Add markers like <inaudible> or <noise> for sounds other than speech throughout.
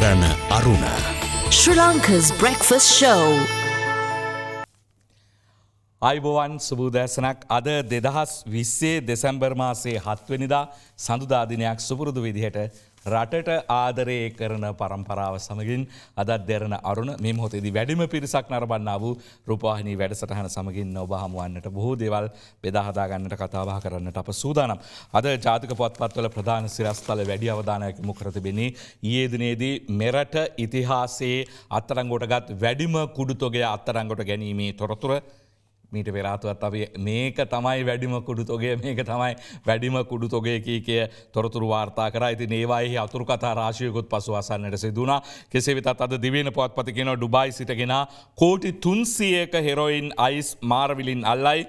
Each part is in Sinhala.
ලෙරණ අරුණ. Sri Lanka's breakfast show. අයිබෝවන් සුබූදෑසනක් අද දෙදහස් විස්සේ දෙසැම්බර් මාසේ හත්වනිදා සඳුදාදිනයක් සුපුරුදු විදිහට රටට ආදරය කරන පරම්පරාව සමගින් අදත් දෙරන අරුණ මෙමහොතේදී වැඩිම පිරිසක් නරබන්න වූ රූපාහිනී වැඩසටහන සමගින් ඔබහමුවන්නට බොහෝ දෙවල් බෙදාහදාගන්නට කතාබහ කරන්නට අප සූදානම්. අද ජාතික පොත්පත්වල ප්‍රධාන සිරස්තල වැඩි අවධානයක් මුකරතිබෙනී. ඒදිනේදී මෙරට ඉතිහාසේ අත්තරංගොටගත් වැඩිම කුඩුතොගේ අත්තරංගොට ගැනීමේ තොරතුර මීට පෙරාතුවත් අපි මේක තමයි වැඩිම කුඩු තොගේ මේක තමයි වැඩිම කුඩු තොගේකී කිය තොරතුරු වාර්තා කර ඇති ඒවාහි අතුරු කතා රාශයකුත් පසු අසන්නට සිදුන කෙසේ විතත් අද දිවෙන පොත්පතිකෙන ඩුබයි සිටගෙන කෝටි තුන්සියක හෙරොයින් අයිස් මාර්විලින් අල්ලයි.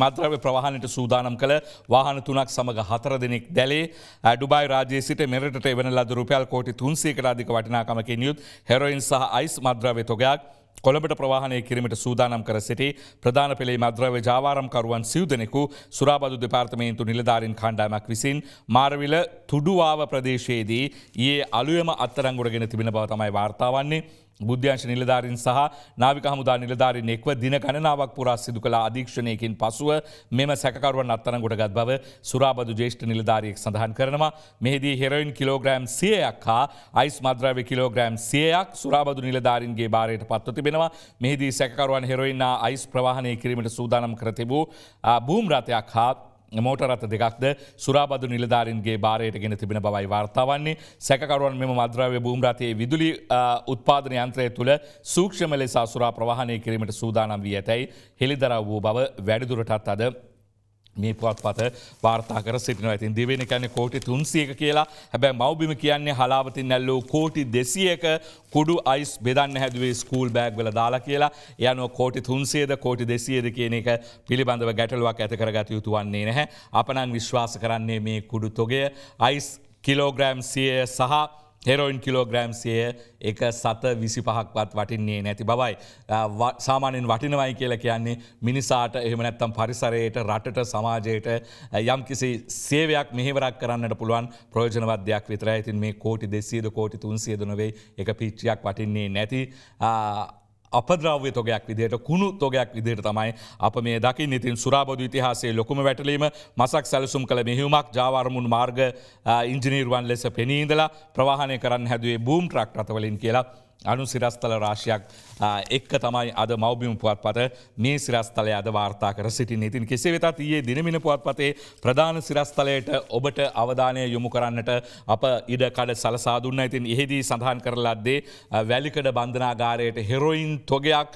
මද්‍රව ප්‍රවාහණයට සූදානම් කළ වාහන තුනක් සමඟ හතර දෙනෙක් දැලේ ඇඩුබයි රාජයේ සිට මෙරට එවන ලද රුපියල් කෝටි තුන්සේකරාධික වටිනාකමකින් යුත් හෙරොයින් සහ අයිස් මද්‍රවය තොගයක් කොළඹට ප්‍රවාහණය කිරීමට සූදානම් කර සිටි ප්‍රධාන පෙළේ මද්‍රව ජාවාරම්කරුවන් සිව් දෙනෙකු සුරාබදු දෙපාර්තමේන්තු නිලධාරින් කණ්ඩාමක් විසින් මාරවිල තුඩුවාව ප්‍රදේශයේදී ඒ අලුවම අත්තරංගුරගෙන තිබෙන බව තමයි වාර්තාවන්නේ බුද්ධ්‍යංශ නිලධාරින් සහ නාවික හමුදා නිලධාරින් එක්ව දින ගණනාවක් පුරා සිදු කළ අධීක්ෂණයකින් පසුව මෙම සැකරුවන් අත්තරංගොට ගත් බව සුරාබදු ජේෂ්ඨ නිලධාරියෙක් සඳහන් කරනවා මෙහිදී හෙරයින් කිලෝග්‍රෑම් සියයක් හා අයිස් මද්‍රව කිලෝග්‍රෑම් සියයක් සුරාබදු නිලධාරින්ගේ භාරයට පත්ව තිබෙනවා මෙහිදී සැකරුවන් හෙරොයින්නා අයිස් ප්‍රවාහණය කිරීමට සූදානම් කර තිබූ භූම්රතයක් හා මෝටරත දෙකක්ද සුරාබදු නිලධාරන්ගේ භාරයට ගෙන තිබෙන බවයි වාර්තාවන්නේ සැකරුවන් මෙම මද්‍රව්‍ය භූම්රතයේ විදුලි උත්පාදන යන්ත්‍රය තුළ සූක්ෂම ලෙසා සුරා ප්‍රවාහණය කිරීමට සූදානම් වී ඇතැයි හෙළිදරව් වූ බව වැඩිදුරටත් අද මේ පුවත් පත වාර්තා කර සිටින ඇතින් දෙවෙන කැන කෝටි තුන්සියක කියලා හැබැ මවබිම කියන්නේ හලාවතින් නැල්ලෝ කෝටි දෙසියක කුඩු අයිස් බෙදන්න හැදුවේ ස්කූල් බෑග් වල දාලා කියලා යන කෝටි තුන්සේද කෝටි දෙසියද කියන එක පිළිබඳව ගැටලුවක් ඇතකර ගත යුතු වන්නේ නැහැ අපනන් විශ්වාස කරන්නේ මේ කුඩු තොගේ අයිස් කිලෝග්‍රෑම් සිය සහ හෙරෝයින් කිලෝග්‍රෑම්සය එක සත විසි පහක්වත් වටින්නේ නැති බවයි. සාමානෙන් වටිනවයි කියලා කියන්නේ මිනිසාට එහමනැත්තම් පරිසරයට රටට සමාජයට යම් කිසි සේවයක් මෙහිවරක් කරන්නට පුළුවන් ප්‍රෝජනවද්‍යයක් විතර ඇතින් මේ කෝටි දෙසේද කෝටි තුන්සේදනවේ එක පිච්චියක් වටින්නේ නැති අපද්‍රව්‍ය තොගයක් විදිහට කුණු තොගයක් විදිහට තමයි අප මේ දකි ඉතින් සුරාබෝධ ඉතිහාසේ ලොකුම වැටලීම මසක් සැලසුම් කළ මෙහිවුමක් ජාවර්මුණ මාර්ග ඉංජිනීර්වන් ලෙස පෙනීඉඳලා ප්‍රවාහණය කරන්න හැදුවේ බූම් ට්‍රක් රතවලින් කියලා අනු සිරස්තල රාශයක් එක්ක තමයි අද මවබිම පුවත් පත මේ සිරස්තලය අද වාර්තා කර සිටි ඉතින් කෙසේ වෙතත් ඒ දිනමින පුවත් පතේ ප්‍රධාන සිරස්තලයට ඔබට අවධානය යොමු කරන්නට අප ඉඩකඩ සලසා දුන්න ඉතින් එහිදී සඳහන් කරලද්දේ වැලිකඩ බන්ධනාගාරයට හෙරොයින් තොගයක්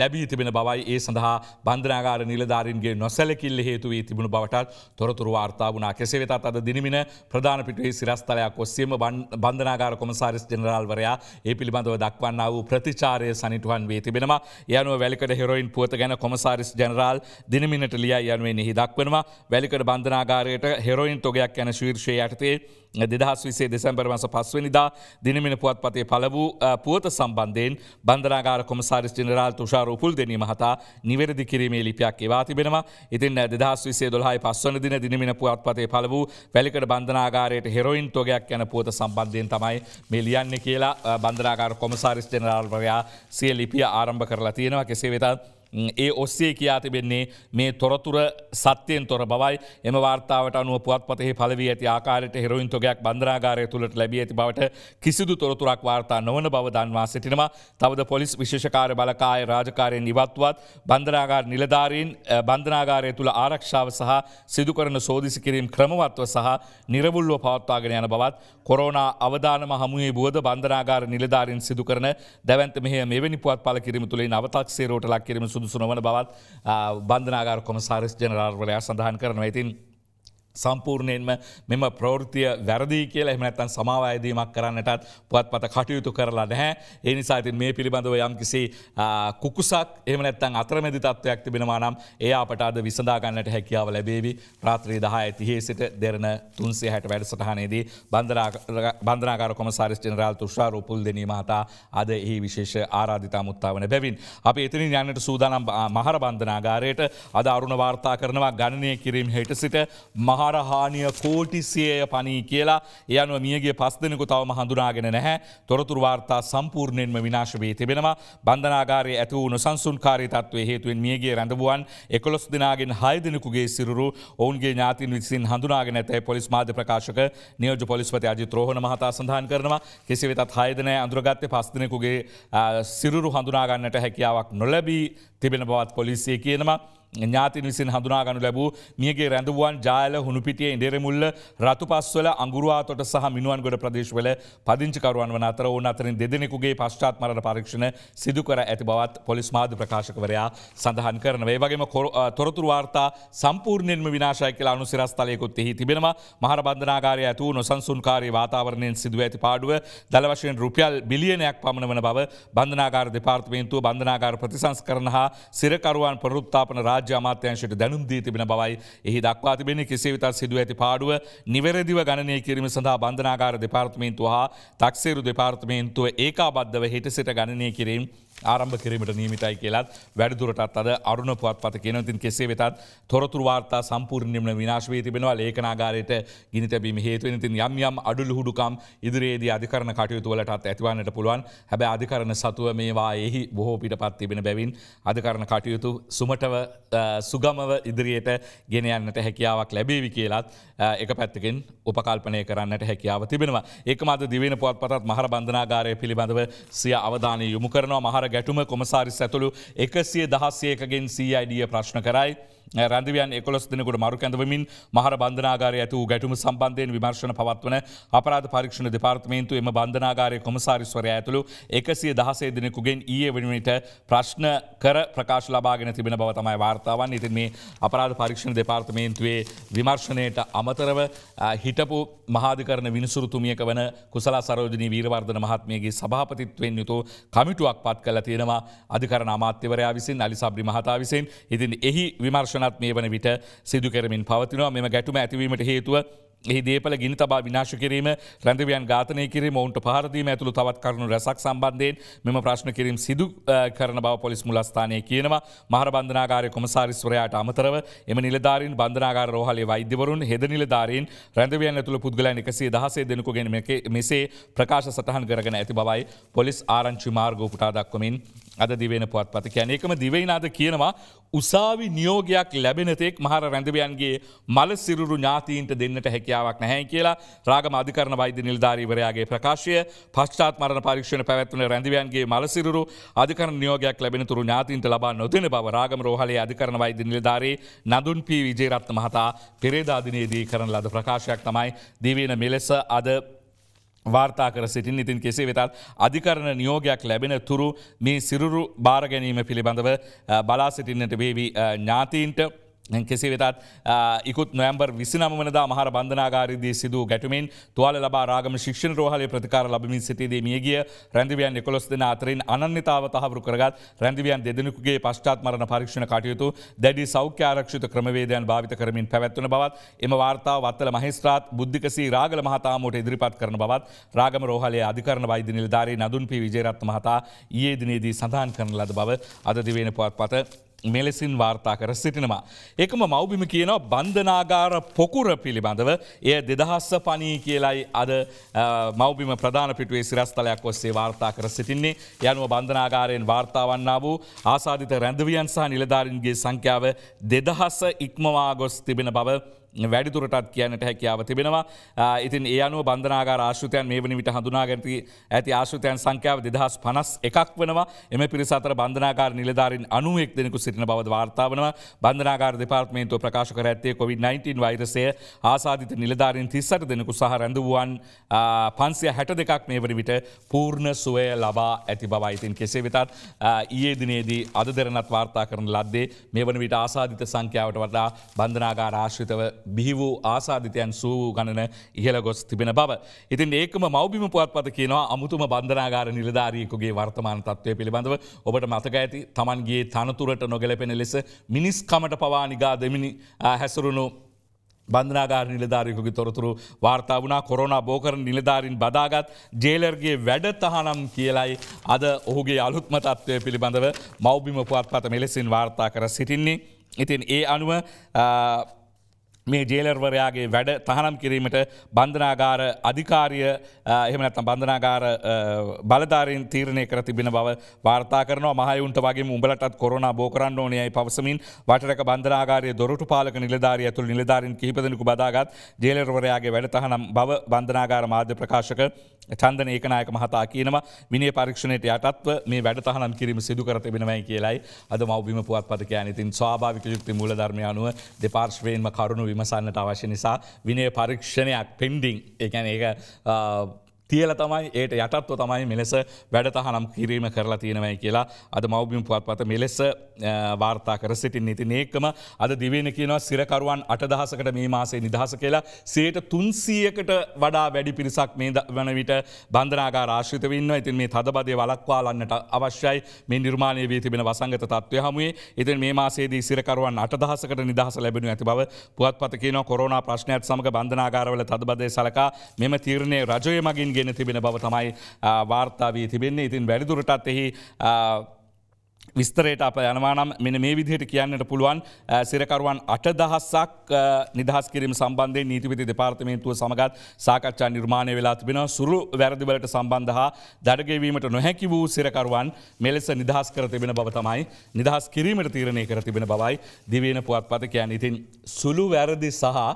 ලැබී තිබෙන බවයි ඒ සඳහා බන්ධනාගාර නිලධාරින්ගේ නොසැලකිල්ල හේතු වී තිබුණු බවටත් තොරතුරු වාර්තා වුණා කෙසේ වෙතත් අද දිනමින ප්‍රධානපිටේ සිරස්තලයක් ඔස්සේම බන්ධනාගාර කොමසාරිස් ජනරල්වරයා ඒ පිළිබඳ සම්බන්ධව දක්වන්න වූ ප්‍රතිචාරය සනිටුවන් වී තිබෙනවා යනුව වැලිකට හෙරොයින් පුවත ගැන කොමසාරිස් ජනරාල් දිනමිනට ලිය යනුවේ නිහි දක්වනවා වැලිකට බන්ධනාගාරයට හෙරොයින් තොගයක් යන ශීර්ෂය යටතේ දෙදහස් විසේ දෙසැම්බර්මස පස්වනිදා දිනමින පුවත් පතේ පල වූ පුවත සම්බන්ධයෙන් බන්ධනාගාර කොමසාරිස් ජනරල් තුෂාර උපුල් දෙනී මහතා නිවැරදි කිරීමේ ලිපියක් ඒවා තිබෙනවා ඉතින් දෙදහස් විසේ දොල්හයි පස්වන දින දිනමින පුවත් පතේ පල වූ වැලිකට බන්ධනාගාරයට හෙරොයින් තොගයක් යන පුවත සම්බන්ධයෙන් තමයි මේ ලියන්නේ කියලා බන්ධනාගාර කොමසාරිස් ජනරල්වරයා සිය ලිපිය ආරම්භ කරලා තියෙනවා කෙසේ වෙතත්. ඒ ඔස්සේ කියා තිබෙන්නේ මේ තොරතුර සත්‍යයෙන් තොර බවයි එම වාර්තාවට අනුව පුවත්පතෙහි පලවී ඇති ආකාරයට හෙරොයින් තොගයක් බන්ධරාගාරය තුළට ලැබී ඇති බවට කිසිදු තොරතුරක් වාර්තා නොවන බව දන්වා සිටිනවා. තවද පොලිස් විශේෂකාර බලකාය රාජකාරයෙන් ඉවත්වත් බන්ධරාගාර නිලධාරීන් බන්ධනාගාරය තුළ ආරක්ෂාව සහ සිදුකරන සෝදිසි කිරීම් ක්‍රමවත්ව සහ නිරවුල්ලෝ පවත්වාගෙන යන බවත් කොරෝනා අවධානම හමුවේ බෝධ බන්ධනාගාර නිලධාරින් සිදුකරන දැවන්ත මෙහ මෙවැනි පුවත් පල කිරීම තුළේ නවතක් සේරෝට ලක් කිරීම සු සුදුසුනවන බවත් බන්ධනාගාර කොමසාරිස් ජනරාර්වලයා සඳහන් කරන ඇතින්. සම්පූර්ණයෙන්ම මෙම ප්‍රවෘතිය වැරදිී කියලා එමනැත්තන් සමාව අයදීමක් කරන්නටත් පුවත් පත කටයුතු කරලා නැහැ. ඒ නිසා ඇති මේ පිළිබඳව යම්කිසි කුකුසක් එමනැත්තන් අත්‍රමැදි තත්ත්වයක් තිබෙනවා නම් ඒ අපට අද විසඳාගන්නට හැකියාව ලැබේවි ප්‍රාත්‍රී දහය ඇතිහේ සිට දෙරන තුන්සේ හැට වැඩ සටහනේදී බන්ධනාකාර කොමසාරිස් ජනරාල් තුෂා රූපුල් දෙනී මහතා අද එහි විශේෂ ආරාධිතා මුත්තාවන බැවින්. අප එතනින් යන්නට සූදානම් මහර බන්ධනාගාරයට අද අරුණ වාර්තා කරනවා ගණනය කිරීම හෙට සිට මහ ආහාරහානිය කෝටිසියය පනී කියලා ඒ අනුව මියගේ පස්දනකු තවම හඳුනාගෙන නැහැ තොරතුරවාර්තා සම්පූර්ණයෙන්ම විනාශවී තිබෙනවා බන්ධනාගාරය ඇති වූ නොසන්සුන්කාරී තත්වය හේතුවෙන් මියගේ රැඳබුවන් එකොස් දෙනාගෙන් හයදිනකුගේ සිරු ඔවන්ගේ ඥාතින් විසින් හඳුනාගෙන ඇතැයි පොලිස් මාධ්‍ය ප්‍රකාශක නියෝජ පොලිස්පති අජි ත්‍රෝහණ මහතා සඳහන් කරනවා කෙසි වෙතත් හයදනය අඳුරගත්ත පස්දනකුගේ සිරුරු හඳුනාගන්නට හැකියාවක් නොලැබී තිබෙන බවත් පොලිසිය කියනවා ඥාතින් විසින් හඳුනාගනු ලැබූ මියගේ රැඳුවන් ජායල හුණුපිටිය ඉඩෙරමුල්ල රතු පස්වල අංගුරවාතොට සහ මිනුවන්ගොඩ ප්‍රදේශවල පදිංචිකරුවන් වන අතර ඕන අතරින් දෙදෙනෙකුගේ පශ්චාත් මරණ පරීක්ෂණ සිදුකර ඇති බවත් පොලිස් මාධ්‍ය ප්‍රකාශකවරයා සඳහන් කරන. ඒ වගේම තොරතුරු වාර්තා සම්පූර්ණයෙන්ම විනාශය කියලා අනුසිරස්තලයකුත් එහි තිබෙනවා. මහර බන්ධනාගාරය ඇතු වූ නොසන්සුන්කාරී වාතාවරණයෙන් සිදුව ඇති පාඩුව දල වශයෙන් රුපියල් බිලියනයක් පමණ වන බව බන්ධනාගාර දෙපාර්තමේන්තුව බන්ධනාගාර ප්‍රතිසංස්කරණ හා සිරකරුවන් පුනරුත්ථාපන රාජ්‍ය රාජ්‍ය අමාත්‍යංශයට දැනුම් දී තිබෙන බවයි එහි දක්වා තිබෙන කෙසේ වෙතත් සිදුව ඇති පාඩුව නිවැරදිව ගණනය කිරීම සඳහා බන්ධනාගාර දෙපාර්තමේන්තුව හා තක්සේරු දෙපාර්තමේන්තුව ඒකාබද්ධව හිට සිට ගණනය කිරීම ආරම්භ කිරීමට නීමිතයි කියලත් වැඩදුරටත් අද අරුණ පුවත් පත කියන තින් කෙසේ වෙතත් තොරතුර වාර්තා සම්පූර්ණයම විනාශවී තිබෙනවා ලේකනාගාරයට ගිනිතැබීම හේතුවෙන තින් යම් යම් අඩුළු හුඩුකම් ඉදිරියේදී අධිකරණ කටයුතුවලටත් ඇතිවන්නට පුළුවන් හැබැ අධිකරණ සතුව මේවා එහි බොහෝ පිට පත් තිබෙන බැවින් අධිකරණ කටයුතු සුමටව සුගමව ඉදිරියට ගෙනයන්නට හැකියාවක් ලැබේවි කියලත් එක පැත්තකින් උපකල්පනය කරන්නට හැකියාව තිබෙනවා ඒක මද දිවෙන පුවත් පතත් මහර බන්ධනාගාරය පිළිබඳව සිය අවධානය යොමු කරනවා මහර ගැටුම කොමසාරි සඇතුළු එකසිය දහස්සයකගෙන් සීයිඩිය ප්‍රශ්න කරයි. රැදිවියන් එකොස් දෙනකට මරු ඇඳවමින් මහර බන්ධනාගාර ඇතු ගැටුම සම්බන්ධයෙන් විමර්ශණ පවත්වන අපරාධ පරීක්ෂණ දෙපාර්තමේන්තු එම බන්ධනාගාරය කොමසාරිස්වර ඇතුළු එකසිය දහසේ දෙනෙකුගෙන් ඒ වනිට ප්‍රශ්න කර ප්‍රකාශ ලබාගෙන තිබෙන බව තමයි වාර්තාවන් ඉතින් මේ අපරාධ පරීක්ෂණ දෙපාර්තමේන්තුවේ විමර්ශණයට අමතරව හිටපු මහාධිකරන විනිසුරුතුමියක වන කුසලා සරෝජනී වීරවර්ධන මහත්මියගේ සභාපතිත්වෙන් යුතු කමිටුවක් පත් කළ තියෙනවා අධිකරන අමාත්‍යවරයා විසින් අලි සබ්‍රි මහතා විසින් ඉතින් එහි විමර්ශ විනාශනත් මේ වන විට සිදුකරමින් පවතිනවා මෙම ගැටුම ඇතිවීමට හේතුව එහි දේපල ගිනි තබා විනාශ කිරීම රැඳවියන් ඝාතනය කිරීම ඔවුන්ට පහරදීම ඇතුළු තවත් කරුණු රැසක් සම්බන්ධයෙන් මෙම ප්‍රශ්න කිරීම සිදු කරන බව පොලිස් මුලස්ථානය කියනවා මහර බන්ධනාගාරය කොමසාරිස්වරයාට අමතරව එම නිලධාරීන් බන්ධනාගාර රෝහලේ වෛද්‍යවරුන් හෙද නිලධාරීන් රැඳවියන් ඇතුළු පුද්ගලයන් එකසේ දහසේ දෙනෙකුගෙන මෙසේ ප්‍රකාශ සටහන් කරගෙන ඇති බවයි පොලිස් ආරංචි මාර්ගෝ පුටා දක්වමින් අද දිවෙන පුවත්පත කියැන එකම දිවයිනාද කියනවා උසාවි නියෝගයක් ලැබෙනතෙක් මහර රැඳවයන්ගේ මල සිරුරු ඥාතීන්ට දෙන්නට හැකියාවක් නැහැ කියලා රාගම අධිකරන වෛද්‍ය නිල්ධාරීවරයාගේ ප්‍රකාශය පශ්චාත් මරණ පරීක්ෂණ පැවැත්වන රැඳවයන්ගේ මලසිරුරු අධිකර නියෝගයක් ලැබෙන තුරු ඥාතීන්ට ලබා නොදෙන බව රාගම රෝහලේ අධිකරන වෛද්‍ය නිලධාරී නඳුන් පී විජේරත්න මහතා පෙරේදාදිනයේදී කරන ලද ප්‍රකාශයක් තමයි දිවෙන මෙලෙස අද වාර්තා කර සිටින් ඉතින් කෙසේ වෙතත් අධිකරණ නියෝගයක් ලැබෙන තුරු මේ සිරුරු භාරගැනීම පිළිබඳව බලා සිටින්නට වේවි ඥාතීන්ට කෙසේ වෙතත් ඉකුත් නොයම්බර් විසිනම වනදා මහර බන්ධනාගාරිදී සිදු ගැටුමින් තුවාල ලබා රාගම ශික්ෂණ රෝහලේ ප්‍රතිකාර ලබමින් සිටියදේ මියගිය රැඳවියන් එකොස් දෙන අතරින් අනන්‍යතාව තහවරු කරගත් රැඳවියන් දෙදෙනෙකුගේ පශ්චාත් මරණ පරීක්ෂණ කටයුතු දැඩි සෞඛ්‍ය ආරක්ෂිත ක්‍රමවේදයන් භාවිත කරමින් පැවැත්වන බවත් එම වාර්තාව වත්තල මහේස්ත්‍රාත් බුද්ධිකසී රාගල මහතාමෝට ඉදිරිපත් කරන බවත් රාගම රෝහලේ අධිකරණ වෛද්‍ය නිලධාරී නදුන් පි විජේරත්න මහතා ඊයේ දිනේදී සඳහන් කරන ලද බව අද දිවේන පුවත්පත මෙලෙසින් වාර්තා කර සිටිනවා. එකම මවබිම කියනවා බන්ධනාගාර පොකුර පිළිබඳව එය දෙදහස්ස පනී කියලයි අද මවබිම ප්‍රධාන පිටුවේ සිරස්තලයක් ඔස්සේ වාර්තා කර සිටින්නේ යනුව බන්ධනාගාරයෙන් වාර්තාවන්න වූ ආසාධිත රැඳවියන් සහ නිලධාරින්ගේ සංඛ්‍යාව දෙදහස ඉක්මවා ගොස් තිබෙන බව වැඩිදුරටත් කියනට හැකියාව තිබෙනවා. ඉතින් ඒ අනුව බන්ධනාගා ආශ්‍රතයන් මේ වනි විට හඳුනාගැති ඇති ආශ්‍රතයන් සංඛ්‍යාව දෙදහස් පනස් එකක් වනවා එම පිරිසතර බන්ධනාකාර නිලධාරින් අනුවෙක් දෙනෙකු සිටින බව වාර්තාාවනවා බන්ධනාකාර දෙපාර්ත්මේන්තුව ප්‍රකාශ කර ඇත්තේ කොවි-19 වෛරසය ආසාධිත නිලධාරින් තිස්සට දෙනෙකු සහ රැඳුවන් පන්සිය හැට දෙකක් මේ වනි විට පූර්ණ සුවය ලබා ඇති බවයිතින් කෙසේ වෙතත් ඒ දිනේදී අද දෙරනත් වාර්තා කරන ලද්දේ මේ වන විට ආසාධිත සංඛ්‍යාවට වඩා බන්ධනාගා රාශ්‍රිතව බිහි වූ ආසාධිතයන් සූ ගණන ඉහළ ගොස් තිබෙන බව. ඉතින් ඒකම මවබිම පුවත්පත කියනවා අමුතුම බන්ධනාගාර නිලධාරීකුගේ වර්තමාන තත්වය පිළිබඳව ඔබට මතක ඇති තමන්ගේ තනතුරට නොගැලපෙන ලෙස මිනිස්කමට පවා නිගා දෙමිනි හැසුරුණු බන්ධනාගාර නිලධාරයකුගේ තොරතුරු වාර්තා වනා කොරන බෝකර නිලධාරින් බදාගත් ජේලර්ගේ වැඩ තහනම් කියලයි අද ඔහුගේ අලුත්ම තත්ත්වය පිළිබඳව මෞබිම පුවත්පත මෙලෙසින් වාර්තා කර සිටින්නේ. ඉතින් ඒ අනුව මේ ජේලර්වරයාගේ වැඩ තහනම් කිරීමට බන්ධනාගාර අධිකාරිය එහමනත් බන්ධනාගාර බලධාරයෙන් තීරණය කර තිබෙන බව වාර්තා කරන මහයුන්ට වගේ උඹලටත් කොරන බෝකරන්න ඕනයයි පවසමින් වටක බන්ධනාගාරය දොරට පාලක නිලධාරිය ඇතුළ නිලධාරින් කහිපදනකු බදාගත් ජේලර්වරයාගේ වැඩ තහනම් බව බන්ධනාගාර මාධ්‍ය ප්‍රකාශක චන්දන ඒකනායක මහතා කියනවා මිනි පරීක්ෂණයට යටත්ව මේ වැඩ තහනම් කිරීම සිදු කර තිබෙනවයි කියලයි අද මවබිම පුවත් පතකයන ඉතින් ස්වාභාවික යුක්ති මූලධර්මයනුව දෙපාර්ශ්වයෙන්ම කරුණු විමසන්නට අවශ්‍ය නිසා විනය පරීක්ෂණයක් පෙන්ඩිං එකැන ඒ තියල තමයි ඒයට යටත්ව තමයි මෙලෙස වැඩතහනම් කිරීම කරලා තියෙනවයි කියලා අද මවබිම් පුවත්පත මෙලෙස වාර්තා කර සිටින් නිති නේක්කම අද දිවෙන කියනවා සිරකරුවන් අටදහසකට මේ මාසේ නිදහස කියලා සයට තුන්සියකට වඩා වැඩි පිරිසක් මේ වන විට බන්ධනාගා රාශ්‍රිත වන්න ඉතින් මේ තදබදය වලක්වාලන්නට අවශ්‍යයි මේ නිර්මාණය වී තිබෙන වසංගත තත්වය හමුවේ ඉතින් මේ මාසේදී සිරකරුවන් අටදහසකට නිදහස ලැබෙනු ඇති බව පුවත්පත කියන කොරෝනා ප්‍රශ්නයත් සමඟ බන්ධනාගාරවල තදබදය සලකා මෙම තීරණය රජය මගින්ගේ ගෙන තිබෙන බව තමයි වාර්තාාවී තිබෙන්නේ ඉතින් වැඩිදුරටත් එහි විස්තරයට අප යනවානම් මෙන මේ විදිහට කියන්නට පුළුවන් සිරකරුවන් අට දහස්සක් නිදහස් කිරීම සම්බන්ධය නීතිවිති දෙපාර්තමේන්තුව සමගත් සාකච්ඡා නිර්මාණය වෙලා තිබෙන සුරු වැරදිවලට සම්බන්ධ හා දඩගැවීමට නොහැකි වූ සිරකරුවන් මෙලෙස නිදහස් කර තිබෙන බව තමයි නිදහස් කිරීමට තීරණය කර තිබෙන බවයි දිවෙන පුවත්පත කියන්න ඉතින් සුළු වැරදි සහ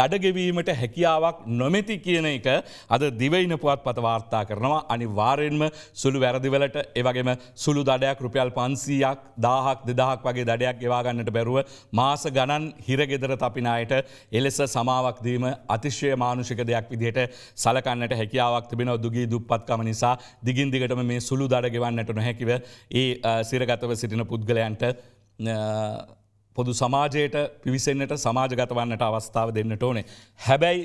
දඩගෙවීමට හැකියාවක් නොමැති කියන එක අද දිවයින පුවත් පත වාර්තා කරනවා අනි වාරෙන්ම සුළු වැරදිවලට එවගේම සුළු දඩයක් රුපියල් පන්ස පන්සීයක් දාහක් දෙදහක් වගේ දඩයක් එවාගන්නට බැරුව මාස ගණන් හිරගෙදර තපිනායට එලෙස සමාවක්දීම අතිශ්‍ය මානුෂික දෙයක් විදිහට සලකන්නට හැකියාවක් තිබෙන දුගී දුප්පත්කම නිසා දිගින් දිගටම මේ සුළු දඩගෙවන්නට නොහැකිව ඒ සිරගතව සිටින පුද්ගලයන්ට පොදු සමාජයට පිවිසෙන්න්නට සමාජගතවන්නට අවස්ථාව දෙන්නට ඕනේ. හැබැයි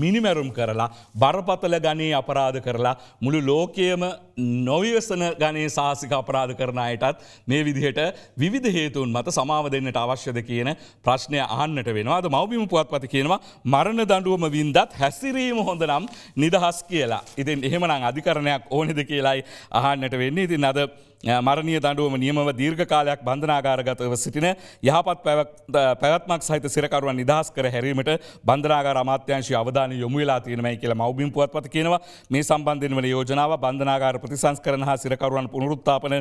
මිනිමැරුම් කරලා බරපතල ගනී අපරාධ කරලා මුළු ලෝකයම නොවවසන ගනේ සාසික අපරාධ කරන අයටත් මේ විදිහට විධ හේතුන් මත සමාව දෙන්නට අවශ්‍යද කියන ප්‍රශ්නය ආන්නට වෙනවාද මවබිම පුවත්පති කියනවා මරණ දඩුවම වින්දත් හැසිරීම හොඳ නම් නිදහස් කියලා. ඉතින් එහෙමනම් අධිකරණයක් ඕනෙද කියලායි අහන්නට වෙන්නේ ඉතින් අද මරණය දඩුවම නියමව දීර්ඝකාලයක් බන්ධනාගාරගතව සිටින යහපත් පැවත්මක් සහිත සිරකරුවන් නිදහස් කර හැරීමට බන්ධනාගාර අමාත්‍යංශය අවද අවධාන යොමුවෙලා තියෙනමයි කියලා මවබිම් පුවත්පත කියනවා මේ සම්බන්ධෙන් වන යෝජනාව බන්ධනාගාර ප්‍රතිසංස්කරන හා සිරකරුවන් පුනරුත්තාපන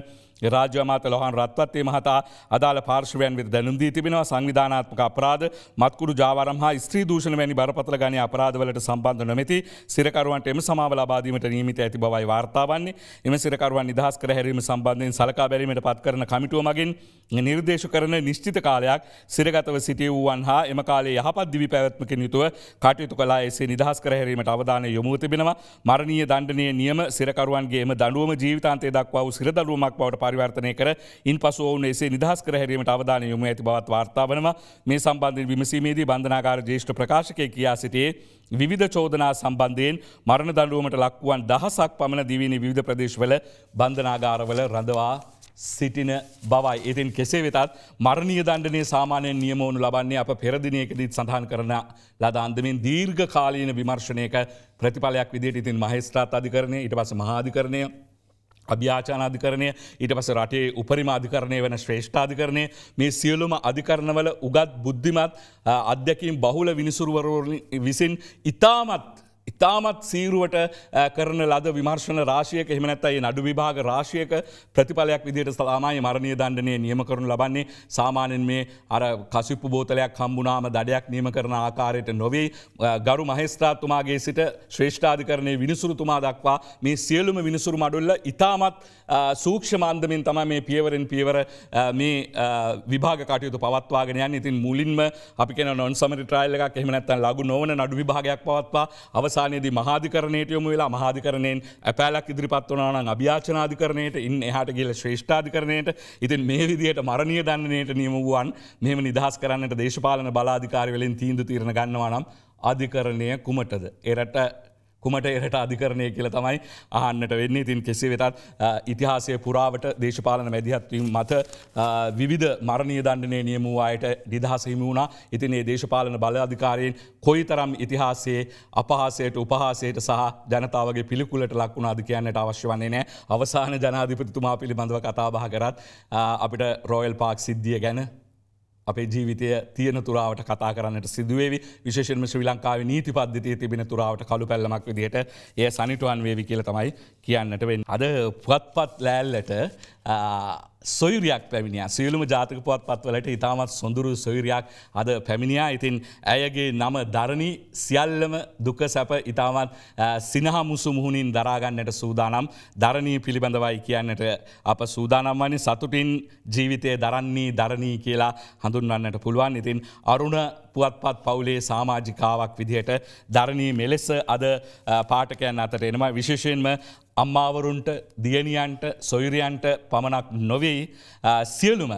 රාජ්‍ය අමාත ලොහන් රත්වත්තේ මහතා අදාළ පාර්ශවයන් වෙත දැනුම්දී තිබෙනවා සංවිධානාත්මක අපරාධ මත්කුඩු ජාවරම් හා ස්ත්‍රී දූෂණ වැනි බරපතල ගනි අපරාධවලට සම්බන්ධ නොමැති සිරකරුවන්ට එම සමාව ලබාදීමට නියමිත ඇති බවයි වාර්තාවන්නේ එම සිරකරුවන් නිදහස් කර හැරීම සම්බන්ධයෙන් සලකා බැලීමට පත් කරන කමිටුව මගින් නිර්දේශ කරන නිශ්චිත කාලයක් සිරගතව සිටිය වූවන් හා එම කාලේ යහපත් දිවි පැවැත්මකින් යුතුව කටයුතු කලා එසේ නිදහස් කරහැරීමට අවධානය යොමූ තිබෙනවා මරණීය දණ්ඩනය නියම සිරකරුවන්ගේම දඩුවම ජීවිතන්තය දක්වා සිරදරුවමක් බවට පරිවර්තනය කර ඉන් පසු ඔවුන් එසේ නිදහස් කරහැරීමට අවධානය යොමු ඇති බවත් වාර්තාාවනවා මේ සම්බන්ධින් විමසීමේදී බන්ධනාකාර ජේෂ්ඨ ප්‍රකාශකය කියා සිටියේ විධ චෝදනා සම්බන්ධයෙන් මරණ දඩුවමට ලක්වුවන් දහසක් පමණ දිවීනි විධ ප්‍රදේශවල බන්ධනාගාරවල රඳවා සිටින බවයි. ඉතින් කෙසේ වෙතත් මරණීය දණ්ඩනය සාමානයෙන් නියමෝනු ලබන්නේ අප පෙරදිනයකදීත් සඳහන් කරන ලද අන්දමින් දීර්ඝ කාලීන විමර්ශණයක ප්‍රතිඵලයක් විදිට ඉතින් මහස්ත්‍රාත් අධිකරණය ඉට පස මහාධිකරණය අභ්‍යාචානාධිකරණය ඊට පස රටේ උපරිමාධිකරණය වන ශ්‍රේෂ්ඨාධිකරණය මේ සියලුම අධිකරණවල උගත් බුද්ධිමත් අධ්‍යකින් බහුල විනිසුරුවරෝණ විසින් ඉතාමත් ඉතාමත් සීරුවට කරන ලද විමර්ශණ රාශයක හෙමනැත්තයි නඩු විභාග රාශයක ප්‍රතිඵලයක් විදිට සලාමයි මරණය දණ්ඩනය නියම කරනු ලබන්නේ සාමානෙන් මේ අර කසිප්පු බෝතලයක් හම්බුනාම දඩයක් නියම කරන ආකාරයට නොවේ ගරු මහෙස්ත්‍රාත්තුමාගේ සිට ශ්‍රේෂ්ඨාධිකරණය විනිසුරුතුමා දක්වා මේ සියලුම විනිසුරු මඩුල්ල ඉතාමත් සූක්ෂමන්දමින් තම මේ පියවරෙන් පියවර මේ විභාග කටයුතු පවත්වාගෙනයන් ඉතින් මුලින්ම අපි කෙන නොන් සමරි ට්‍රයිල්ලක් එහමනැත්තන් ලගු නොවන නඩු විභාගයක් පවත්වා අවස අවසානයේද මහාධිකරණයට යොමු වෙලා මහාධිකරණයෙන් ඇපෑලක් ඉදිරිපත් වනාන අභ්‍යාචනාධිකරණයට ඉන් එහට ගිල ශ්‍රේෂ්ඨාධිකරණයට ඉතින් මේ විදියට මරණය දන්නනයට නියම වුවන් මෙම නිදහස් කරන්නට දේශපාලන බලාධිකාරවලින් තීන්දු තීරණ ගන්නවානම් අධිකරණය කුමටද. එරට කුමට එරට අධිකරණය කියල තමයි අහන්නට වෙන්නේ තින් කෙසේ වෙතත් ඉතිහාසය පුරාවට දේශපාලන මැදිහත්වීම මත විවිධ මරණය දණ්ඩනය නියමූ අයට නිදහසහිම වුණා ඉතින් ඒ දේශපාලන බල අධිකාරයෙන් කොයි තරම් ඉතිහාසයේ අපහාසයට උපහාසයට සහ ජනතාවගේ පිළිකුලට ලක් වුණාද කියන්නට අවශ්‍ය වන්නේ නෑ අවසාන ජනාධිපතිතුමා පිළිබඳව කතාබහ කරත් අපිට රෝයල් පාක් සිද්ධිය ගැන අපේ ජීවිතය තියන තුරාවට කතා කරන්නට සිදුවේ විශේෂම ශ්‍රී ලංකාව නීති පද්ධතිය තිබෙන තුරාවට කළු පැල්ලමක් විදිහට ඒ සනිටුවන් වේවි කියල තමයි කියන්නට වෙන්. අද පුවත්පත් ලෑල්ලට සොයුරයක් පැමිණිය සියලුම ජාතික පුවත් පත්වලට ඉතාමත් සොඳුරු සොයුරයක් අද පැමිණියා ඉතින් ඇයගේ නම ධරණී සියල්ලම දුක සැප ඉතාමත් සිනහ මුසු මුහුණින් දරාගන්නට සූදානම් ධරණී පිළිබඳවයි කියන්නට අප සූදානම් වනි සතුටින් ජීවිතය දරන්නේ ධරණී කියලා හඳුන්වන්නට පුළුවන් ඉතින් අරුණ පුවත්පත් පවුලේ සාමාජිකාවක් විදිහට ධරණී මෙලෙස අද පාටකයන් අතට එනවා විශේෂයෙන්ම අම්මාවරුන්ට දියණියන්ට සොයුරියන්ට පමණක් නොවෙයි සියලුම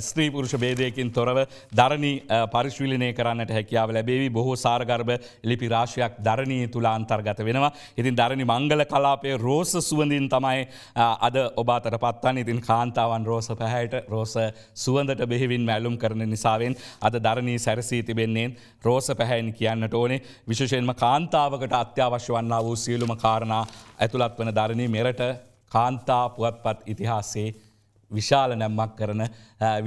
ස්ත්‍රී පුරුෂ බේදයකින් තොරව ධරණී පරිශවිලනය කරන්නට හැකියාව ලැබේවි බොහෝ සාර්ගර්භ ලිපි රාශයක් ධරණී තුලා අන්තර්ගත වෙනවා. ඉතින් ධරණි මංගල කලාපේ රෝස සුවඳින් තමයි අද ඔබාතට පත්වන් ඉතින් කාන්තාවන් රෝස පැහැයට රෝස සුවඳට බෙහිවින් මැලුම් කරන නිසාවෙන් අද ධරණී සැරසී තිබෙන්නේ රෝස පැහැයින් කියන්නට ඕනේ විශෂයෙන්ම කාන්තාවකට අත්‍යවශ්‍ය වන්නා වූ සියලුම කාරණා ඇතුළත් වන ධරණී මෙරට කාන්තා පුවත්පත් ඉතිහාසේ විශාල නැම්මක් කරන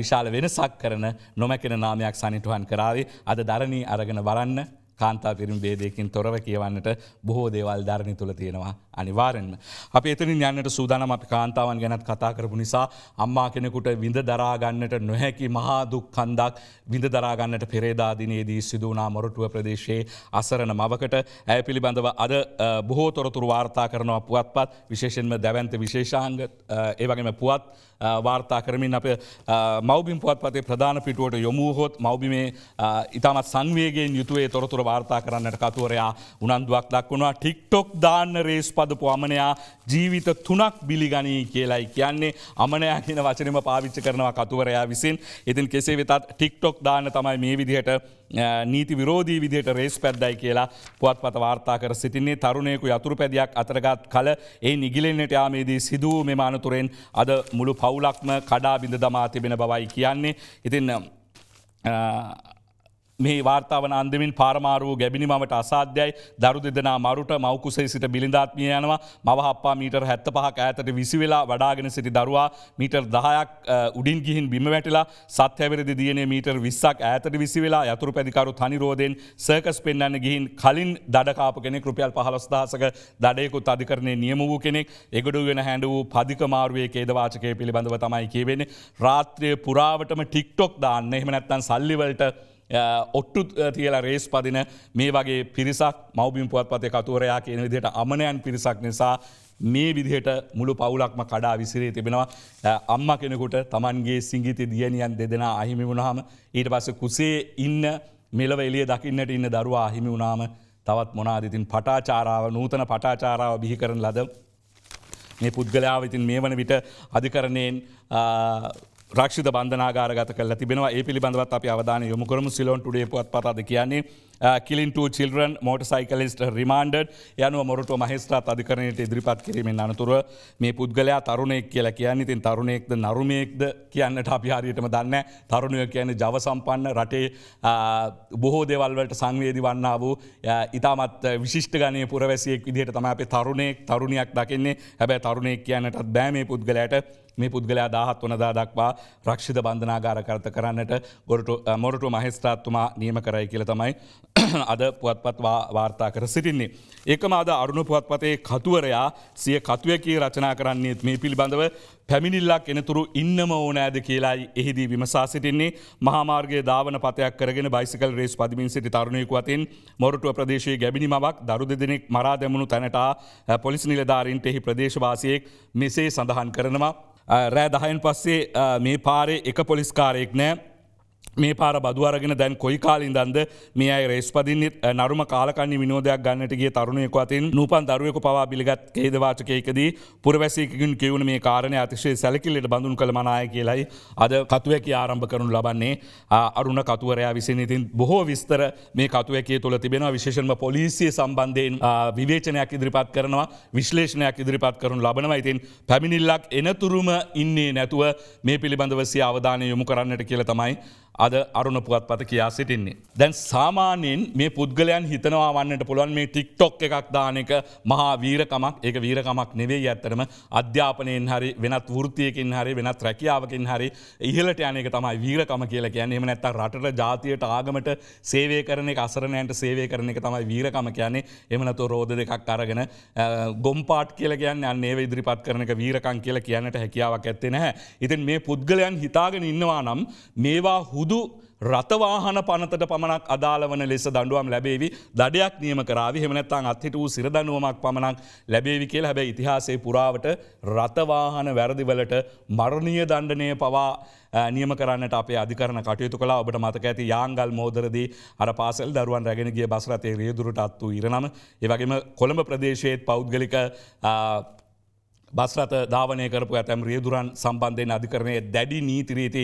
විශාල වෙනසක් කරන නොමැකෙන නාමයක් සනිටුවන් කරාවේ අද දරණී අරගෙන බලන්න කාන්තා පිරිම් බේදයකින් තොරව කියවන්නට බොහෝ දේවල් ධරණි තුළ තියෙනවා අනිවාරෙන්ම. අප එතන යන්නට සූදානම් අපි කාන්තාවන් ගැනත් කතා කරපු නිසා අම්මා කෙනෙකුට විඳ දරාගන්නට නොහැකි මහාදුක් කන්දක් විඳ දරාගන්නට පෙරේදාදිනයේදී සිදුවනා මොරටුව ප්‍රදේශයේ අසරණ මවකට ඇය පිළිබඳව අද බොහෝ තොරතුරු වාර්තා කරනවා පුවත්පත් විශේෂෙන්ම දැවන්ත විශේෂාංග ඒවගේම පුවත් වාර්තා කරමින් අප මෞබිම් පුවත්පතේ ප්‍රධාන පිටුවට යොමුහොත් මෞබිමේ ඉතාමත් සංවේගෙන් යුතුවේ තොරතුර වාර්තා කරන්නට කතුවරයා උනන්දුවක් දක්වුණා ටික්ටොක් දාන්න රේස් පදපු අමනයා ජීවිත තුනක් බිලිගනී කියලායි කියන්නේ අමනයා කියන වචනම පාවිච්ච කරනවා කතුවරයා විසින් ඉතින් කෙසේ වෙතත් ටික්ටොක් දාන්න තමයි මේ විදිහට නීති විරෝධී විදිහට රේස් පැද්දයි කියලා පුවත්පත වාර්තා කර සිටින්නේ තරුණයකු යතුරු පැදයක් අතරගත් කල ඒ නිගිලෙන්න්නට යාමේදී සිදුව මෙම අනතුරෙන් අද මුළු පවුලක්ම කඩාබිඳ දමා තිබෙන බවයි කියන්නේ. ඉතින් මේ වාර්තාවන අන්දමින් පාරමාරුව ගැබිනිමට අසාධ්‍යයි දරු දෙදනා මරුට මවකුසේ සිට බිලිඳාත්මිය යනවා මවහපා මීටර් හැත්ත පහක් ඇතට විසි වෙලා වඩාගෙන සිටි දරවා මීටර් දහයක් උඩින් ගිහින් බිම වැටලා සත්‍යවරද දියන මීටර් විස්සක් ඇතට විසි වෙලා යතුරු පැදිකරු තනිරෝධයෙන් සර්කස් පෙන්න්න ගිහින් කලින් දඩකාප කෙනෙ කෘපියල් පහලස්දාසක දඩයකුත් අධිකරණය නියම වූ කෙනෙක් එගඩු වෙන හැඩ වූ පදිකමාරුවේ කේදවාචකය පිළිබඳව තමයි කියවෙන රාත්‍රය පුරාවටම ටික්ටොක් දාන්න එහමනැත්තන් සල්ලිවලට ඔට්ටු තියලා රේස් පදින මේ වගේ පිරිසක් මවබිම් පුවත්පතය කතුවරයා කියන විදිහට අමනයන් පිරිසක් නිසා මේ විදිහට මුළු පවුලක්ම කඩා විසිරේ තිබෙනවා අම්ම කෙනෙකුට තමන්ගේ සිංගිති දියනියන් දෙදෙන අහිමි වුණහම ඊට පස්ස කුසේ ඉන්න මෙලව එලිය දකින්නට ඉන්න දරුවා අහිමි වුණාම තවත් මොනාදිතින් පටාචාරාව නූතන පටාචාරාව බිහි කරන ලද මේ පුද්ගලාව ඉතින් මේ වන විට අධිකරණයෙන් රක්ෂ බන්ධනාගාරගත කල තිබෙනවා ඒ පිළිබඳවත් අප අවධාන යොමුකරම සිලොන් ටුඩේ පොත් පතාද කියන්නේ කිලින් ටූ චිල්රන් මෝටසයිකලිස්ට රිමාන්ඩඩ් යනුව මොරට මහිස්ත්‍රාත් අධිකරණයට ඉදිරිපත් කිරීමෙන් අනතුර මේ පුද්ගලයා තරුණෙක් කියලා කියන්නේ ඉතින් තරුණෙක්ද නරුමයෙක්ද කියන්නට අපි හරියටම දන්න තරුණය කියන්නේ ජව සම්පන්න රටේ බොහෝ දේවල්වලට සංවේදී වන්නා වූ ඉතාමත් විශිෂ්ට ගණය පුරවැසියෙක් විදිහට තමයි අපේ තරුණයෙක් තරුණයක් දකින්නේ හැබැයි තරුණයෙක් කියන්නටත් බෑ මේ පුද්ගලයාට මේ පුද්ගලයා දාහත් වනදා දක්වා රක්ෂිත බන්ධනාගාර කරත කරන්නට ගොරට මොරටු මහිස්ත්‍රාත්තුමා නියම කරයි කියල තමයි <coughs> අද පුවත්පත් වාර්තා කර සිටින්නේ. ඒකම අද අරුණු පුවත්පතේ කතුවරයා සිය කතුවකී රචනා කරන්නේත් මේ පිළිබඳව පැමිණිල්ලක් එනතුරු ඉන්නම ඕනෑද කියලායි එහිදී විමසා සිටින්නේ මහාමාර්ගගේ දාවන පතයක් කරගෙන බයිසිකල් රේස් පදිමින් සිටි තරුණයකු අතින් මොරටුව ප්‍රදේශයේ ගැබිනි මවක් දරු දෙදෙනෙක් මරා දැමුණු තැනට පොලිස් නිලධාරීන්ට එහි ප්‍රදේශවාසයෙක් මෙසේ සඳහන් කරනවා. රෑ දහයන් පස්සේ මේ පාරේ එක පොලිස්කාරයෙක් නෑ මේ පාර බදුවරගෙන දැන් කොයි කාලින් දන්ද මේ අයි රේස් පදින්නෙත් නරුම කාලකන්න විනෝදයක් ගන්නටගේ තරුණයක අතින් නූපන් දරුවක පවා පිළිගත් ඒදවාචකයකද පුරවැසකින් කිවුණ මේ කාරණය අතිශය සැලකිල්ලට බඳුන් කළ මනාය කියලයි අද කතුවැකි ආරම්භ කරනු ලබන්නේ අරුණ කතුවරයා විසින් ඉතින් බොහෝ විස්තර මේ කතුවැකේ තුළ තිබෙන විශේෂම පොලිසිය සම්බන්ධයෙන් විවේචනයක් ඉදිරිපත් කරනවා විශ්ලේෂණයක් ඉදිරිපත් කරනු ලබනවා ඉතින් පැමිණිල්ලක් එනතුරුම ඉන්නේ නැතුව මේ පිළිබඳවසි අවධානය යොමු කරන්නට කියල තමයි අද අරුණ පුවත්පත කියා සිටින්නේ. දැන් සාමාන්‍යයෙන් මේ පුද්ගලයන් හිතනවා වන්නට පුළුවන් මේ ටික්ටොක් එකක් දාන එක මහා වීරකමක් ඒක වීරකමක් නෙවෙයි ඇත්තරම අධ්‍යාපනයෙන් හරි වෙනත් වෘතියකින් හරි වෙනත් රැකියාවකින් හරි ඉහලට යනක තමයි වීරකම කියලා කියන්නේ එම නැත්තම් රටට ජාතියට ආගමට සේවය කරන එක අසරණයන්ට සේවය කරන එක තමයි වීරකම කියන්නේ එම නැතුව රෝද දෙකක් අරගෙන ගොම්පාට් කියලා කියන්නේ අන්න ඒව ඉදිරිපත් කරන එක වීරකම් කියලා කියන්නට හැකියාවක් ඇත්තේ නැහැ. ඉතින් මේ පුද්ගලයන් හිතාගෙන ඉන්නවා නම් මේවා හු හුදු රථවාහන පනතට පමණක් අදාළවන ලෙස දඩුවම් ලැබේවි දඩයක් නියම කරාව හෙමනැත්තන් අත්හිට වූ සිරදනුවමක් පමණක් ලැබේවි කියල හැබැ ඉතිහාසේ පුරාවට රථවාහන වැරදිවලට මරණය දණ්ඩනය පවා නියම කරන්නට අපේ අධිකරන කටයුතු කලා ඔබට මතක ඇති යාංගල් මෝදරද අර පාසල් දරුවන් රැගෙනගේ බස්රතේ රියදුරටත් වූ ඉරනම ඒවගේම කොළඹ ප්‍රදේශයේත් පෞද්ගලික බස්රත ධාවනය කරපු ඇතැම් රියදුරන් සම්බන්ධයෙන් අධිකරණය දැඩි නීතිරීති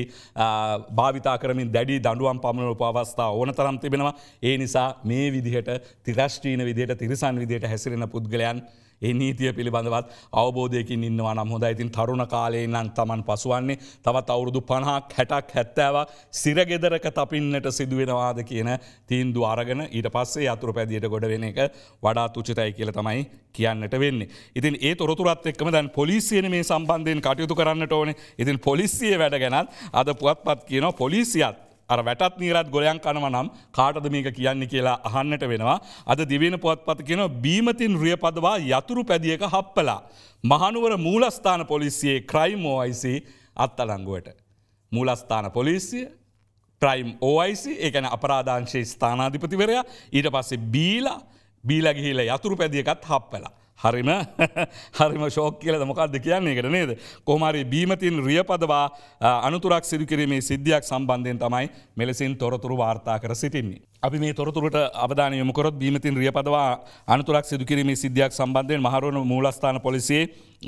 භාවිතා කරමින් දැඩි දඩුවම් පමණ උපවස්ථා ඕන තරම් තිබෙනවා ඒ නිසා මේ විදිහට තිරශ්ටීන විදියට තිරිසන් විදියට හැසිරෙන පුද්ගලයන්. ඒ නීතිය පිළිබඳවත් අවබෝධයකින් ඉන්නවා නම් හොඳ ඉතින් තරුණ කාලේ නම් තමන් පසුවන්නේ තවත් අවුරුදු පණහක් හැටක් හැත්තෑව සිරගෙදරක තපින්නට සිදුවෙනවාද කියන තීන්දු අරගෙන ඊට පස්සේ අතුර පැදියට ගොඩ වෙන එක වඩා තුචිතයි කියල තමයි කියන්නට වෙන්නේ. ඉතින් ඒ තොරතුරත් එක්ම දැන් පොලිසියන මේ සම්බන්ධයෙන් කටයුතු කරන්නට ඕන ඉතින් පොලිසිය වැඩ ගැනත් අද පුවත්පත් කියන පොලිසියත්. අර වැටත් නීරත් ගොලයන් කනව නම් කාටද මේක කියන්න කියලා අහන්නට වෙනවා. අද දිවෙන පුවත්පත කියන බීමතින් රියපදවා යතුරු පැදියක හප්පලා. මහනුවර මූලස්ථාන පොලිසියේ ක්‍රයිම් ෝයිC අත්තලංගුවට. මූලස්ථාන පොලිසිය ක්‍රයිම් ෝයිC ඒකන අපරාධංශයේ ස්ථානාධිපතිවරයා ඊට පස්සේ බීලා බීලගිහිල යතුරු පැදියකත් හප්පලා. හරිම <laughs> හරිම ශෝක කියල මොකක්ද කියන්නේ එකට නේද. කොහමරි බීමතින් රියපදවා අනුතුරක් සිදුකිරීමේ සිද්ධියක් සම්බන්ධයෙන් තමයි මෙලෙසින් තොරතුරු වාර්තා කර සිටින්නේ. අපි මේ තොරතුරට අවධානය යොමුකරොත් බීමතින් රියපදවා අනතුරක් සිදුකිරීමේ සිද්ධියක් සම්බන්ධයෙන් මහරුණ මූලස්ථාන පොලිසියේ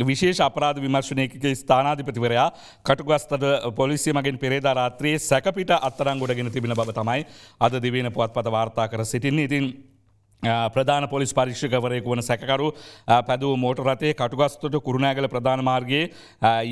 විශේෂ අපරාධ විමර්ශනයකගේ ස්ථානාධිපතිවරයා කටුගස්තට පොලිසිය මගින් පෙරේදා රාත්‍රයේ සැකපිට අත්තරංගොඩගෙන තිබෙන බව තමයි අද දිවෙන පුවත් පත වාර්තා කර සිටින්නේ ඉතින්. ප්‍රධාන පොලිස් පරීක්ෂකවරයෙකු වන සැකරු පැදූ මෝට රතේ කටුගස්තොට කුරුණෑගල ප්‍රධාන මාර්ගගේ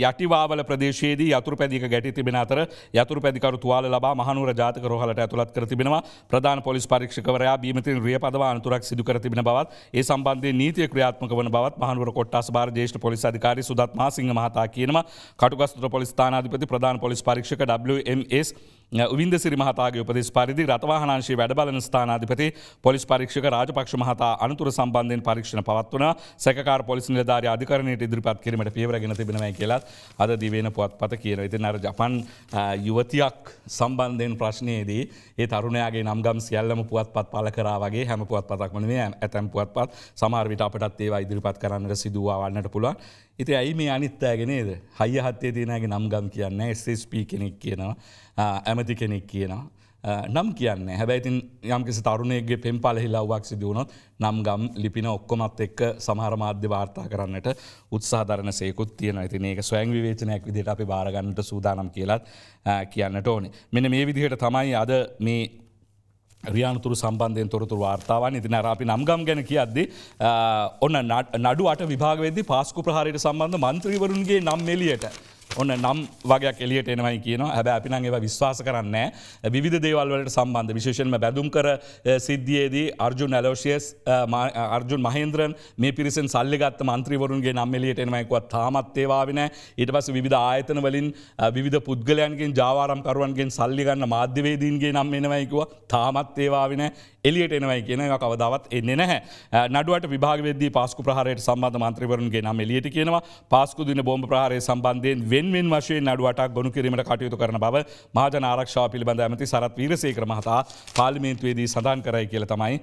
යටිවාවල ප්‍රදේශයේදී යතුර පැදික ගැටි තිබෙන අතර යතුර පැදිකරු තුවාල ලබා මහනුර ජාතක රෝහලට ඇතුළත් කර තිබෙනවා ප්‍රධාන පොලිස් පරීක්ෂකවරයා බීමතින් රිය පදවා අනතුරක් සිදු කර තිබෙන බවත් ඒ සම්බන්ධ නීතිය ක්‍රියාත්මක වන බවත් මහනුවර කොට්ටාස් භාර ජේෂ්ඨ පොලිස් අධිකාරී සුදත් මාසිංහ මහතා කියනවා කටුගස්තොට පොලිස් ස්ථානාධිපති ප්‍රධාන පොලිස් පරීක්ෂක WMS උවින්ද සිරි මහතාගේ උපදෙස් පරිදි රතවාහනංශයේ වැඩබලන ස්ථානාධිපති පොලිස් පරීක්ෂක රාජපක්ෂ මහතා අනතුර සම්බන්ධයෙන් පරීක්ෂණ පවත්වන සැකකාර පොලිස් නිලධාරි අධිකරණයට ඉදිරිපත් කිරීමට පියවරගෙන තිබෙනවා කියලා අද දිවෙන පුවත්පත කියන. ඉතින් අර ජපන් යුවතියක් සම්බන්ධයෙන් ප්‍රශ්නයේදී ඒ තරුණයාගේ නම්ගම් සියල්ලම පුවත්පත් පළ කරා වගේ හැම පුවත්පතක්ම නෙවෙයි ඇතැම් පුවත්පත් සමහර විට අපටත් ඒවා ඉදිරිපත් කරන්නට සිදුවා වන්නට පුළුවන්. ඉති ඇයි මේ අනිත්තෑගෙනේද හය හත්තේ තියනගේ නම්ගම් කියන්න ස්ස්ප කෙනෙක් කියනවා ඇමති කෙනෙක් කියනවා නම් කියන්න හැබැයිතින් යම්කිසි තරුණයගේ පෙම් පල හිලාවක් සිදුවනොත් නම්ගම් ලිපින ඔක්කොමත් එක්ක සමහරමාධ්‍ය වාර්තා කරන්නට උත්සාධරන සේකුත් තියෙන ඇති ඒක ස්වයං විවේචනයක් විදිට අපි භාරගන්නට සූදානම් කියලත් කියන්නට ඕනේ මෙන මේ විදිහට තමයි අද මේ ්‍රියනතුර සම්බන්ධය තොරතුර වාර්තාවන් ඉතින අපි නම්ගම් ගැන කියද්ද ඔන්න නඩුවට විභාගවෙද පාස්කු ප්‍රහාරයට සම්බන්ධ මන්ත්‍රීවරුන්ගේ නම් එලියට ඔන්න නම් වගේයක් එලියට එනවයි කියන හැබැ අපින ඒව විශ්වාස කරන්න විධ දේවල්වලට සම්බන්ධ විශේෂෙන්ම බැදුම් කර සිද්ධියේදී අර්ජු නැලෝෂයස් අර්ජුන් මහන්ද්‍රන් මේ පිරිසෙන් සල්ලිගත් මන්ත්‍රීවරුන්ගේ නම් එලියට එනවයිකුව තාමත්තේවාවෙන ඊට පස විධ ආයතන වලින් විධ පුද්ගලයන්ගෙන් ජාවාරම්කරුවන්ගෙන් සල්ලිගන්න මාධ්‍යවේදීන්ගේ නම් එනවයිකුව තාමත් ඒවාවෙන එලියට එනවයි කියන කවදාවත් එන්නේ නැහැ නඩුවට විභාගවේදී පාස්කු ප්‍රහරයට සම්බන්ධ මන්ත්‍රීවරුන්ගේ නම් එලියට කියනවා පාස්කු දින බෝම්භ ප්‍රහාරය සම්බන්ධයෙන් වේ පෙන්වෙන් වශයෙන් අඩුවටක් ගොුණු කිරීමට කටයුතු කරන බව මාජන ආරක්ෂාව පිළිබඳ ඇමති සරත් වීරසේකර මහතා පාලිමේන්තුවේදී සඳන් කරයි කියල තමයි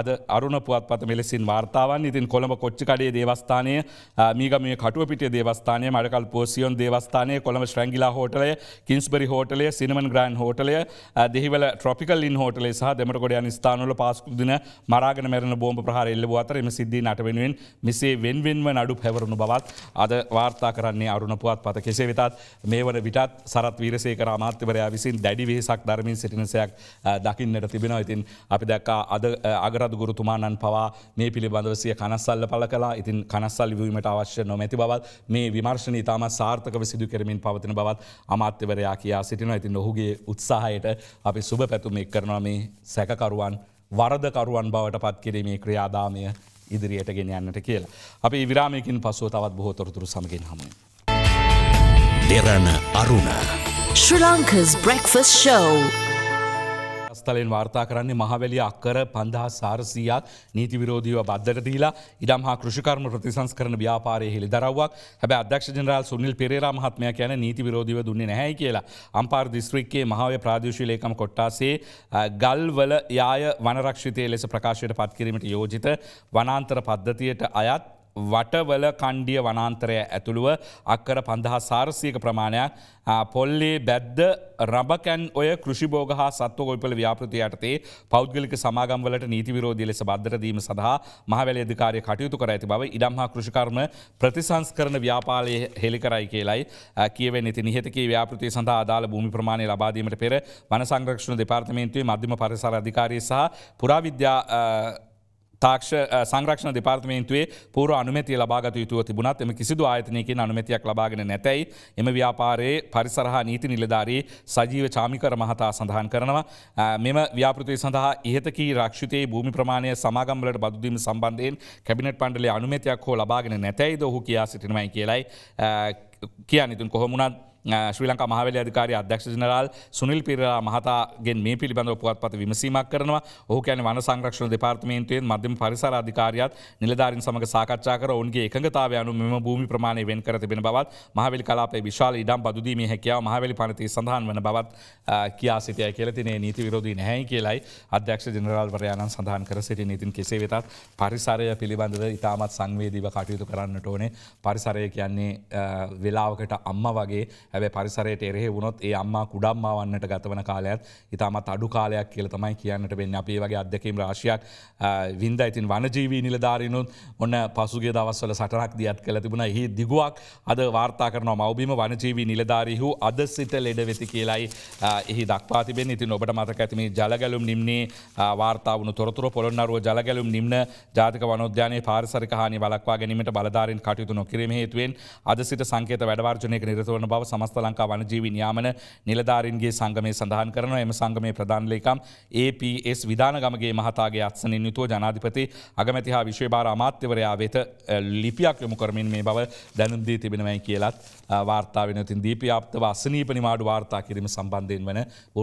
අද අරුණ පුවත්පත මෙලෙසින් වාර්තාවන් ඉතින් කොළඹ කොච්චිකඩේ දේවස්ථානය මීගමිය කටුවපිට දේවස්ථානය මඩකල් පෝසියොන් දේවස්ථානය කොළඹ ශ්‍රැංගිලා හෝටලය කින්ස්බරි හෝටලය සිනමන් ග්‍රන් හෝටලය දෙහිවල ට්‍රොපිකල්ලින් හෝටලේ සහ දෙමටකොඩයන් ස්ථානල පාස්කුදින මරාගෙන මෙරන බෝම ප්‍රහර එල්ල අතරම සිද්ධී නට වෙනුවෙන් මෙසේ වෙන්වෙන්ව නඩු පැවරුණු බවත් අද වාර්තා කරන්නේ අරුණ පුවත් පත කෙසේ වෙතත් මේ වන විටත් සරත් වීරසේක රාමාත්‍යවරයා විසින් දැඩි වේසක් ධර්මින් සිටිනසයක් දකින්නට තිබෙන ඉතින් අපි දැක්කා අද අගරද ගුරුතුමාණන් පවා මේ පිළිබඳවසිය කනස්සල්ල පල කලා ඉතින් කනස්සල් වීමට අවශ්‍ය නොමැති බවත් මේ විමර්ශණ ඉතාම සාර්ථකව සිදු කරමින් පවතින බවත් අමාත්‍යවරයා කියා සිටින ඉතින් ඔහුගේ උත්සාහයට අපි සුභ පැතුමෙක් කරනවා මේ සැකකරුවන් වරදකරුවන් බවට පත් කිරීමේ ක්‍රියාදාමය ඉදිරියට ගෙන යන්නට කියලා. අපි විරාමයකින් පසුව තවත් බොහෝතොරතුරු සමගින් හමුවේ. ලෙරණ අරුණ. Sri Lanka's breakfast show. ස්ථලෙන් වාර්තා කරන්නේ මහවැලිය අක්කර පන්දහා සාරසීයක් නීති විරෝධීව බද්ධට දීලා ඉඩම් හා කෘෂිකර්ම ප්‍රතිසංස් කරන ව්‍යාපාරය හෙළි දරවක් හැබ අධ්‍යක්ෂ ජනරල් සුනිල් පෙරේරා මහත්මය කියන නීති විරෝධීව දුන්නේ නැහැයි කියලා අම්පාර දිස්ත්‍රික්කේ මහාවය ප්‍රාදේශීය ලේකම් කොට්ටාසේ ගල්වල යාය වනරක්ෂිතය ලෙස ප්‍රකාශයට පත්කිරීමට යෝජිත වනාන්තර පද්ධතියට අයත් වටවල කණ්ඩිය වනාන්තරය ඇතුළුව අක්කර පඳහා සාරසියක ප්‍රමාණයක් පොල්ලේ බැද්ද රබකැන් ඔය කෘෂිබෝග හා සත්ව ගොල්පල ව්‍යාපෘති යටතේ පෞද්ගලික සමාගම්වලට නීති විරෝධී ලෙස බද්ධරදීම සඳහා මහවැල අධිකාරය කටයුතු කර ඇති බව ඉඩම් හා කෘෂිකර්ම ප්‍රතිසංස්කරන ව්‍යාපාලය හෙළි කරයි කියලයි කියවෙන ති නිහතකේ ව්‍යාපෘතිය සඳහා අදාළ භූමි ප්‍රමාණය ලබාදීමට පෙර වන සංරක්ෂණ දෙපාර්තමේන්තුවේ මධ්‍යම පරිසර අධිකාරය සහ පුරාවිද්‍යා තාක්ෂ සංරක්ෂණ දෙපාර්තමේන්තුවේ පූර අනුමැති ලබාගත යුතුව තිබුණත් එම කිසිදු ආයතනයකින් අනුමැතියක් ලබාගෙන නැතැයි එම ව්‍යාපාරයේ පරිසරහා නීති නිලධාරී සජීව චාමිකර මහතා සඳහන් කරනවා මෙම ව්‍යාපෘතිය සඳහා ඉහතකී රක්ෂිතයේ භූමි ප්‍රමාණය සමාගම්වලට බදුදීම සම්බන්ධයෙන් කැබිනට් පණ්ඩලේ අනුමැතියක් හෝ ලබාගෙන නැතැයිද ඔහු කියා සිටිනවයි කියලයි කියන්න ඉතින් කොහොමුණත් ශ්‍රී ලංකා මහවැලි අධිකාරි අධ්‍යක්ෂ ජනරාල් සුනිල් පිරලා මහතාගෙන් මේ පිළිබඳව පුවත්පත විමසීමක් කරනවා. ඔහු කියන්නේ වන සංරක්ෂණ දෙපාර්තමේන්තුවෙන් මධ්‍යම පරිසර අධිකාරියත් නිලධාරීන් සමග සාකච්ඡා කර ඔවුන්ගේ එකඟතාවය අනුව මෙම භූමි ප්‍රමාණය වෙන් කර තිබෙන බවත් මහවැලි කලාපයේ විශාල ඉඩම් බදු දීමේ හැකියාව මහවැලි පනතේ සඳහන් වන බවත් කියා සිටියයි කියලා තිනේ නීති විරෝධී නැහැයි කියලායි අධ්‍යක්ෂ ජනරාල්වරයාණන් සඳහන් කර සිටි නීතින් කෙසේ වෙතත් පරිසරය පිළිබඳව ඉතාමත් සංවේදීව කටයුතු කරන්නට ඕනේ පරිසරය කියන්නේ වෙලාවකට අම්ම වගේ ඇබ පරිසරයට එරෙහි වුණොත් ඒ අම්මා කුඩම්මා වන්නට ගතවන කාලයත් ඉතාමත් අඩු කාලයක් කියල තමයි කියන්නට වෙන්න අපේ වගේ අදකීම් රාශයක් වින්ද ඉතින් වනජීවී නිලධාරනුත් ඔන්න පසුගේ දවස්වල සටනක් දියත් කළ තිබුණ හි දිගුවක් අද වාර්තා කරන මවබීම වනජීවී නිලධාරීහු අද සිට ලෙඩ වෙති කියලායි එහි දක්වාතිබෙන් ඉතින් ඔබට මතක ඇතිමේ ජලගැලුම් නිම්න්නේ වාර්තාාවන තොරතුර පොළොන්නරුව ජලගැලුම් නිම්න ජාතික වනෝද්‍යානයේ පාරිසරිකහනි වලක්වා ගැනීමට බලධාරින් කටයුතු නොකිරීම හේතුවෙන් අද සිට සංකේත වැඩවාර්ජනය නිරතවන බව සම සමස්ත ලංකා වනජීවි නියාමන නිලධාරින්ගේ සංගමය සඳහන් කරන එම සංගමය ප්‍රධානලේකම් APS විධානගමගේ මහතාගේ අත්සනින් යුතුව ජනාධිපති අගමැති හා විශ්වභාර අමාත්‍යවරයා වෙත ලිපියක් යොමු කරමින් මේ බව දැනුන්දී තිබෙනවයි කියලත් වාර්තා වෙනතින් දීපයාප්තව අසනීප නිමාඩු වාර්තා කිරීම සම්බන්ධයෙන් වන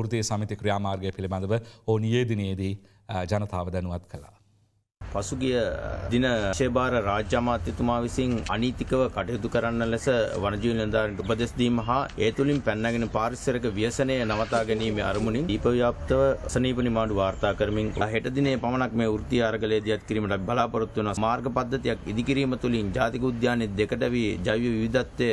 ෘතිය සමිති ක්‍රියාමාර්ගය පිළිබඳව ඕනියේදිනයේදී ජනතාව දැනුවත් කලා. පසුගිය දින ශේබාර රාජ්‍ය අමාත්‍යතුමා විසින් අනීතිකව කටයුතු කරන්න ලෙස වනජීවි නිලධාරීන්ට උපදෙස් දීම හා ඒ තුලින් පැන්නගෙන පාරිසරික ව්‍යසනය නවතා ගැනීම අරමුණින් දීපව්‍යාප්තව සනීප නිමාඩු වාර්තා කරමින් හෙට දිනේ පමණක් මේ වෘත්තීය අරගලයේදී අත් කිරීමට බලාපොරොත්තු වන මාර්ග පද්ධතියක් ඉදිකිරීම තුලින් ජාතික උද්‍යානයේ දෙකට වී ජෛව විවිධත්වය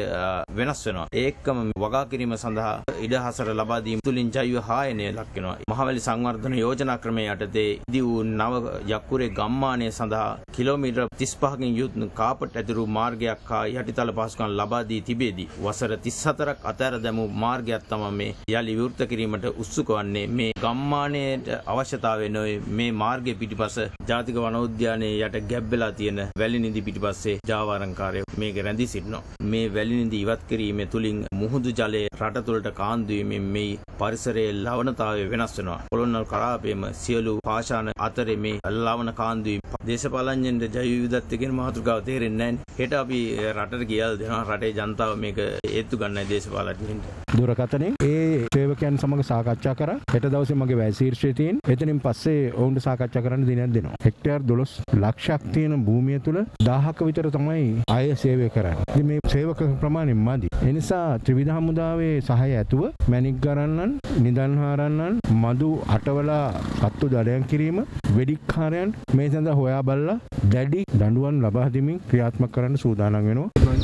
වෙනස් වෙනවා ඒකම වගා කිරීම සඳහා ඉඩහසර ලබා දීම තුලින් ජෛව හායනය ලක් වෙනවා මහවැලි සංවර්ධන යෝජනා ක්‍රමය යටතේ ඉදි වූ නව යක්කුරේ ගම්මා නිර්මාණය සඳහා කිලෝමීටර් 35කින් යුත් කාපට් ඇතුළු මාර්ගයක් හා යටිතල පහසුකම් ලබා දී තිබේදී වසර 34ක් අතර දැමූ මාර්ගයක් තමයි මේ යලි විවෘත කිරීමට උත්සුක වන්නේ මේ ගම්මානයට අවශ්‍යතාවය නොවේ මේ මාර්ගයේ පිටිපස ජාතික වනෝද්‍යානයේ යට ගැබ් වෙලා තියෙන වැලිනිදි පිටිපස්සේ ජාවාරංකාරය මේක රැඳී සිටිනවා මේ වැලිනිදි ඉවත් කිරීම තුළින් මුහුදු ජලය රට තුළට කාන්දු වීමෙන් මේ පරිසරයේ ලවණතාවය වෙනස් වෙනවා කොළොන්නල් කලාපයේම සියලු පාෂාණ අතරේ මේ ලවණ කාන්දු දේශපාලඥයන්ට ජෛවවිධත්වය කියන මාතෘකාව තේරෙන්නේ නැහැ. හෙට අපි රටට කියලා දෙනවා රටේ ජනතාව මේක ඒත්තු ගන්නයි දේශපාලඥයන්ට. දුරකථනේ ඒ සේවකයන් සමග සාකච්ඡා කරා. හෙට දවසේ මගේ වැය ශීර්ෂය තියෙන. එතනින් පස්සේ ඔවුන්ට සාකච්ඡා කරන්න දිනක් දෙනවා. හෙක්ටර් 12 ලක්ෂයක් තියෙන භූමිය තුල 1000ක විතර තමයි අය සේවය කරන්නේ. ඉතින් මේ සේවක ප්‍රමාණය මදි. ඒ නිසා ත්‍රිවිධ හමුදාවේ සහාය ඇතුව මැණික් ගරන්නන්, නිදන් හාරන්නන්, මදු අටවලා සත්තු දඩයම් කිරීම, වෙඩික්කාරයන් මේ සඳහා පිළිබඳ හොයා බලලා දැඩි දඬුවම් ලබා දෙමින් ක්‍රියාත්මක කරන්න සූදානම් වෙනවා.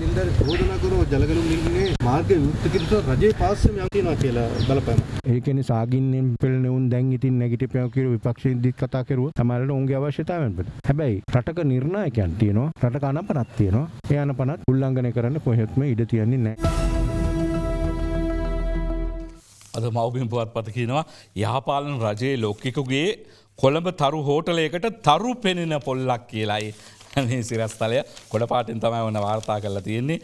නින්දර චෝදනා කරන ජලගලුම් නින්නේ මාර්ගය විවෘත කිරීම රජයේ පාර්ශ්වයෙන් යම් කියනවා කියලා බලපෑම. ඒ කියන්නේ සාගින්නෙන් පෙළෙන උන් දැන් ඉතින් නැගිටිපියව කියලා විපක්ෂයෙන් දිත් කතා කරුවා. සමහරවිට උන්ගේ අවශ්‍යතාවයන් බල. හැබැයි රටක නිර්ණායකයන් තියෙනවා. රටක අනපනක් තියෙනවා. ඒ අනපනත් උල්ලංඝනය කරන්න කොහෙත්ම ඉඩ තියන්නේ නැහැ. අද මවබිම් පුවත් පත කියනවා යහපාලන රජයේ ලෝක්කිකුගේ කොළඹ තරු හෝටලයකට තරු පෙනෙන පොල්ලක් කියලායි මේ සිරස්තලය කොඩ පාටෙන් තමයි ඔන්න වාර්තා කරලා තියෙන්නේ.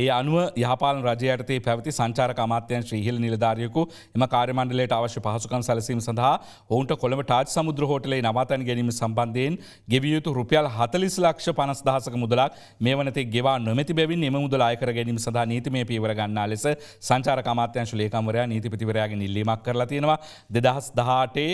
ඒ අනුව යහපාලන රජය යටතේ පැවති සංචාරක අමාත්‍යංශ ශ්‍රීහිල් නිලධාරියෙකු එම කාර්ය මණ්ඩලයට අවශ්‍ය පහසුකම් සැලසීම සඳහා ඔවුන්ට කොළඹ ටාජ් සමුද්‍ර හෝටලේ නවාතැන් ගැනීම සම්බන්ධයෙන් ගෙවිය යුතු රුපියල් 40 ලක්ෂ 50000ක මුදලක් මේ වනතේ ගෙවා නොමැති බැවින් එම මුදල ආය කර ගැනීම සඳහා නීතිමය පියවර ගන්නා ලෙස සංචාරක අමාත්‍යංශ ලේකම්වරයා නීතිපතිවරයාගෙන් ඉල්ලීමක් කරලා තියෙනවා. 2018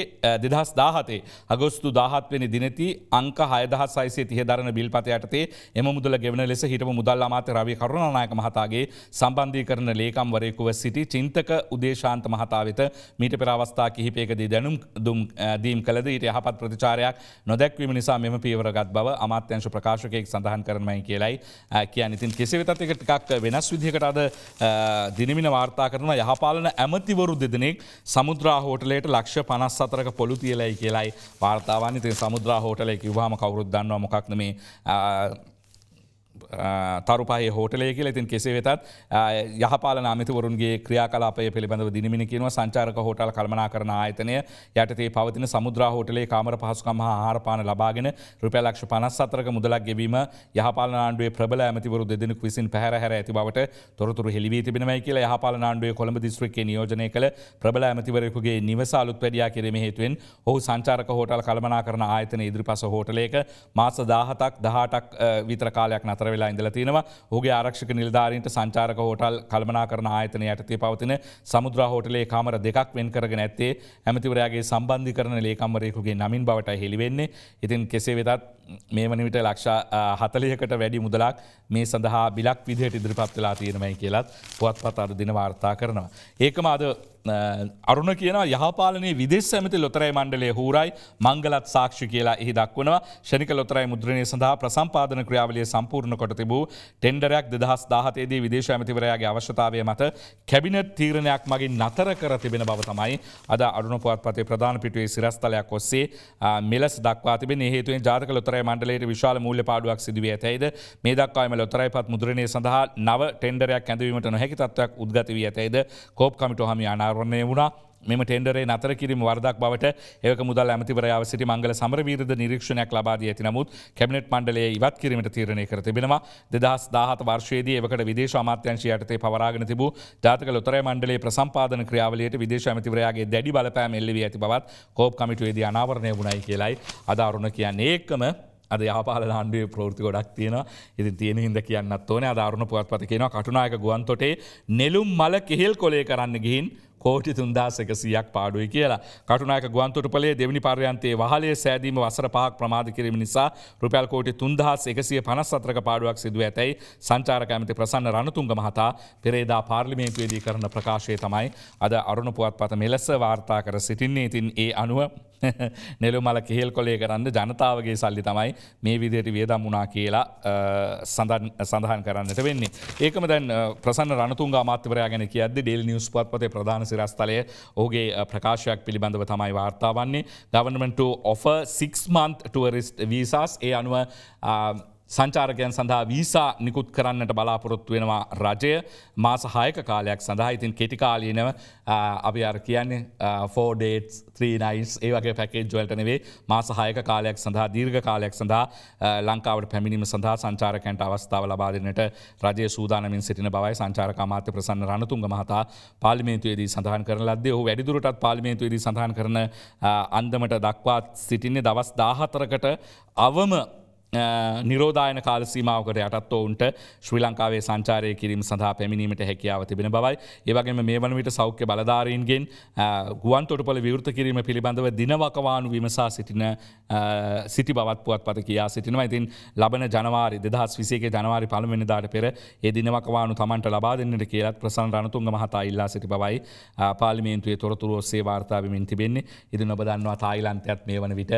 2017 අගෝස්තු 17 වෙනි දිනේදී අංක 6630 දරන ආදායන බිල්පත යටතේ එම මුදල ගෙවන ලෙස හිට මුදල් අමාත රවි කරුණනායක මහතාගේ සම්බන්ධී කරන ලේකම්වරයෙකුව සිටි චින්තක උදේශාන්ත මහතා වෙත මීට පෙර අවස්ථා කිහිපයකදී දැනුම් දුම් දීම් කළද ඊට යහපත් ප්‍රතිචාරයක් නොදැක්වීම නිසා මෙම පීවරගත් බව අමාත්‍යංශ ප්‍රකාශකයෙක් සඳහන් කරනමයි කියලයි කිය ඉතින් කෙසිවෙතත් එක ටිකක් වෙනස් විදිහකට අද දිනමින වාර්තා කරන යහපාලන ඇමතිවරු දෙදෙනෙක් සමුද්‍රා හෝටලයට ලක්ෂ පනස් අතරක පොළු තියලයි කියලයි වාර්තාවන් ඉතින් සමුද්‍රා හෝටලය කිවවාම කවරුද්දන්නවා මොකක්න මේ uh, තරුපයි හෝටලය කියල ඉතින් කෙසේ වෙතත් යහපාල නාමිතවරුන්ගේ ක්‍රියාලාපය පිළිබඳව දිනිමිනි කියනව සංචාරක හෝටල් කල්මනා කරන ආයතනය යටතේ පවතින සමුද්‍රා හෝටලේ කාමර පහසුකම් හා ආහාරපාන ලබාගෙන රුපැලක්ෂ පනස් සතරක මුදලක් ගෙවීම යහපාල නාණ්ඩුවේ ප්‍රබල ඇමතිවරු දෙදෙනෙක් විසින් පැහැරහැර ඇති බවට තොරතුරු හෙළිවී තිබෙනවයි කියලා යහපාල නාණ්ඩුවේ කොළඹ දිස්ත්‍රික්කයේ නියෝජනය කළ ප්‍රබල ඇමතිවරයෙකුගේ නිවස අලුත් වැඩියා කිරීම හේතුවෙන් ඔහු සංචාරක හෝටල් කල්මනා කරන ආයතන ඉදිරිපස හෝටලයක මාස 17ක් 18ක් විතර කාලයක් නතර නතර වෙලා ඉඳලා තියෙනවා හුගේ ආරක්ෂක නිලධාරීන්ට සංචාරක හෝටල් කල්මනා කරන ආයතනය යටතේ පවතින සමුද්‍රා හෝටලේ කාමර දෙකක් වෙන් කරගෙන ඇත්තේ ඇමතිවරයාගේ සම්බන්ධීකරණ ලේකම්වරයෙකුගේ නමින් බවට හෙළිවෙන්නේ ඉතින් කෙසේ වෙතත් මේ වනිවිට ලක්ෂ හතලියකට වැඩි මුදලක් මේ සඳහා බිලක් විදිහට ඉදිරිපත් වෙලා තියෙනමයි කියලත් පුවත් පත් අර දින වාර්තා කරනවා. ඒකම අද අරුණ කියන යහපාලනයේ විදෙස් ඇමති ලොතරයි මණ්ඩලේ හූරයි මංගලත් සාක්ෂි කියලා එහි දක්වනවා ශනික ලොතරයි මුද්‍රණය සඳහා ප්‍රසම්පාදන ක්‍රියාවලිය සම්පූර්ණ කොට තිබූ ටෙන්ඩරයක් දෙදහස් දාහතේදී විදේශ ඇමතිවරයාගේ අවශ්‍යතාවය මත කැබිනට් තීරණයක් මගින් නතර කර තිබෙන බව තමයි අද අරුණ පුවත්පතේ ප්‍රධාන පිටුවේ සිරස්තලයක් ඔස්සේ මෙලෙස දක්වා තිබෙන හේතුවෙන් ජාතක ලොතරයි මණ්ඩලයට විශාල මූල්‍ය පාඩුවක් සිදුවී ඇතැයිද මේ දක්වාම ලොතරයි පත් මුද්‍රණය සඳහා නව ටෙන්ඩරයක් ඇඳවීමට නොහැකි තත්ත්වයක් උද්ගත වී ඇතැයිද කෝප් කමිටු හමියානා නිර්ධාරණය වුණා මෙම ටෙන්ඩරේ නතර කිරීම වරදක් බවට ඒක මුදල් ඇමතිවරයාාව සිට මංගල සමරවීරද නිරක්ෂණයක් ලබාදී ඇති නමුත් කැබිනට් මණ්ඩලේ ඉවත් කිරීමට තීරණය කර තිබෙනවා දෙදස් දාහත වර්ශයේදී එකට විදේශ අමාත්‍යංශයටතේ පවරාගෙන තිබූ ජාතක ලොතරය මණ්ඩලේ ප්‍රසම්පාදන ක්‍රියාවලට විදේශ ඇමතිවරයාගේ දැඩි බලපෑම එල්ලවී ඇති බවත් කෝප් කමිටුවේදී අනාවරණය වුණයි කියලයි අදාරුණ කියන්න ඒක්කම අද යාපාල ආණ්ඩුවේ ප්‍රෘති ගොඩක් තියෙන ඉති තියෙන හිද කියන්න ඕන අදාරුණ පුවත්පති කියෙන කටුනායක ගුවන්තොටේ නෙලුම් මල කෙහෙල් කොලේ කරන්න ගිහින් කෝටි තුන්දාසක සියක් පාඩුයි කියලා කටුනාක ගුවන්තොටපලේ දෙවනි පර්යන්තයේ වහලේ සෑදීම වසර පහක් ප්‍රමාධ කිරීම නිසා රුපැල් කෝටි තුන්දහස් එකසිය පනස් අතරක පාඩුවක් සිදුව ඇතැයි සංචාරක ඇමති ප්‍රසන්න රණතුංග මහතා පෙරේදා පාර්ලිමේන්තුවේදී කරන ප්‍රකාශය තමයි අද අරුණ පුවත්පත මෙලෙස වාර්තා කර සිටින්නේ ඉතින් ඒ අනුව <laughs> නෙලු මල කෙහෙල් කොලේ කරන්න ජනතාවගේ සල්ලි තමයි මේ විදියට වියදම් වුණා කියලා සඳහන් කරන්නට වෙන්නේ. ඒකම දැන් ප්‍රසන්න රණතුන් මාත්‍යවරයා ගැන කියද ඩෙල් නිියස් පත්පතේ ප්‍රධාන සිරස්ථලය ඕගේ ප්‍රකාශයක් පිළිබඳව තමයි වාර්තා වන්නේ ගවනමට of 6 month ටුවරිස්ට වීසාස් ඒ අනුව සංචාරකයන් සඳහා වීසා නිකුත් කරන්නට බලාපොරොත්තු වෙනවා රජය මාස හයක කාලයක් සඳහා ඉතින් කෙටිකාලීනව අපි අර කියන්නේ ෆෝඩේටස් ත්‍රීනයිස් ඒ වගේ පැකේජ්වලට නෙවේ මාස හයක කාලයක් සඳහා දීර්ඝ කාලයක් සඳහා ලංකාවට පැමිණීම සඳහා සංචාරකයන්ට අවස්ථාව ලබාදනට රජය සූදානමින් සිටින බවයි සංචාරකාමාත්‍ය ප්‍රසන්න රණතුන්ග මහතා පාලිමේතුයේදී සඳහන් කරන ලද්දේ හෝ වැඩිදුරටත් පාලිමේතුයේදී සඳහන් කරන අන්දමට දක්වාත් සිටින්නේ දවස් දාහතරකට අවම නිරෝධායන කාලසීමාවකට යටත් ඔවුන්ට ශ්‍රී ලංකාවේ සංචාරය කිරීම සඳහා පැමිණීමට හැකියාව තිබෙන බවයි ඒවගේම මේ වන විට සෞඛ්‍ය බලධාරීන්ගෙන් ගුවන් තොටපල විවෘත කිරීම පිළිබඳව දිනවකවානු විමසා සිටින සිටි බවත් පුවත් පත කියා සිටිනවා ඉතින් ලබන ජනවාරි දෙදහස් විසේගේ ජනවාරි පළවෙනිදාට පෙර ඒ දිනවකවානු තමන්ට ලබා දෙන්නට කියලත් ප්‍රසන් රණතුන්ග මහතා ඉල්ලා සිටි බවයි පාලිමේන්තුවේ තොරතුරෝස්සේ වාර්තාාවමින් තිබෙන්නේ ඉදි නොබදන්නවා තායිලන්තයත් මේ වන විට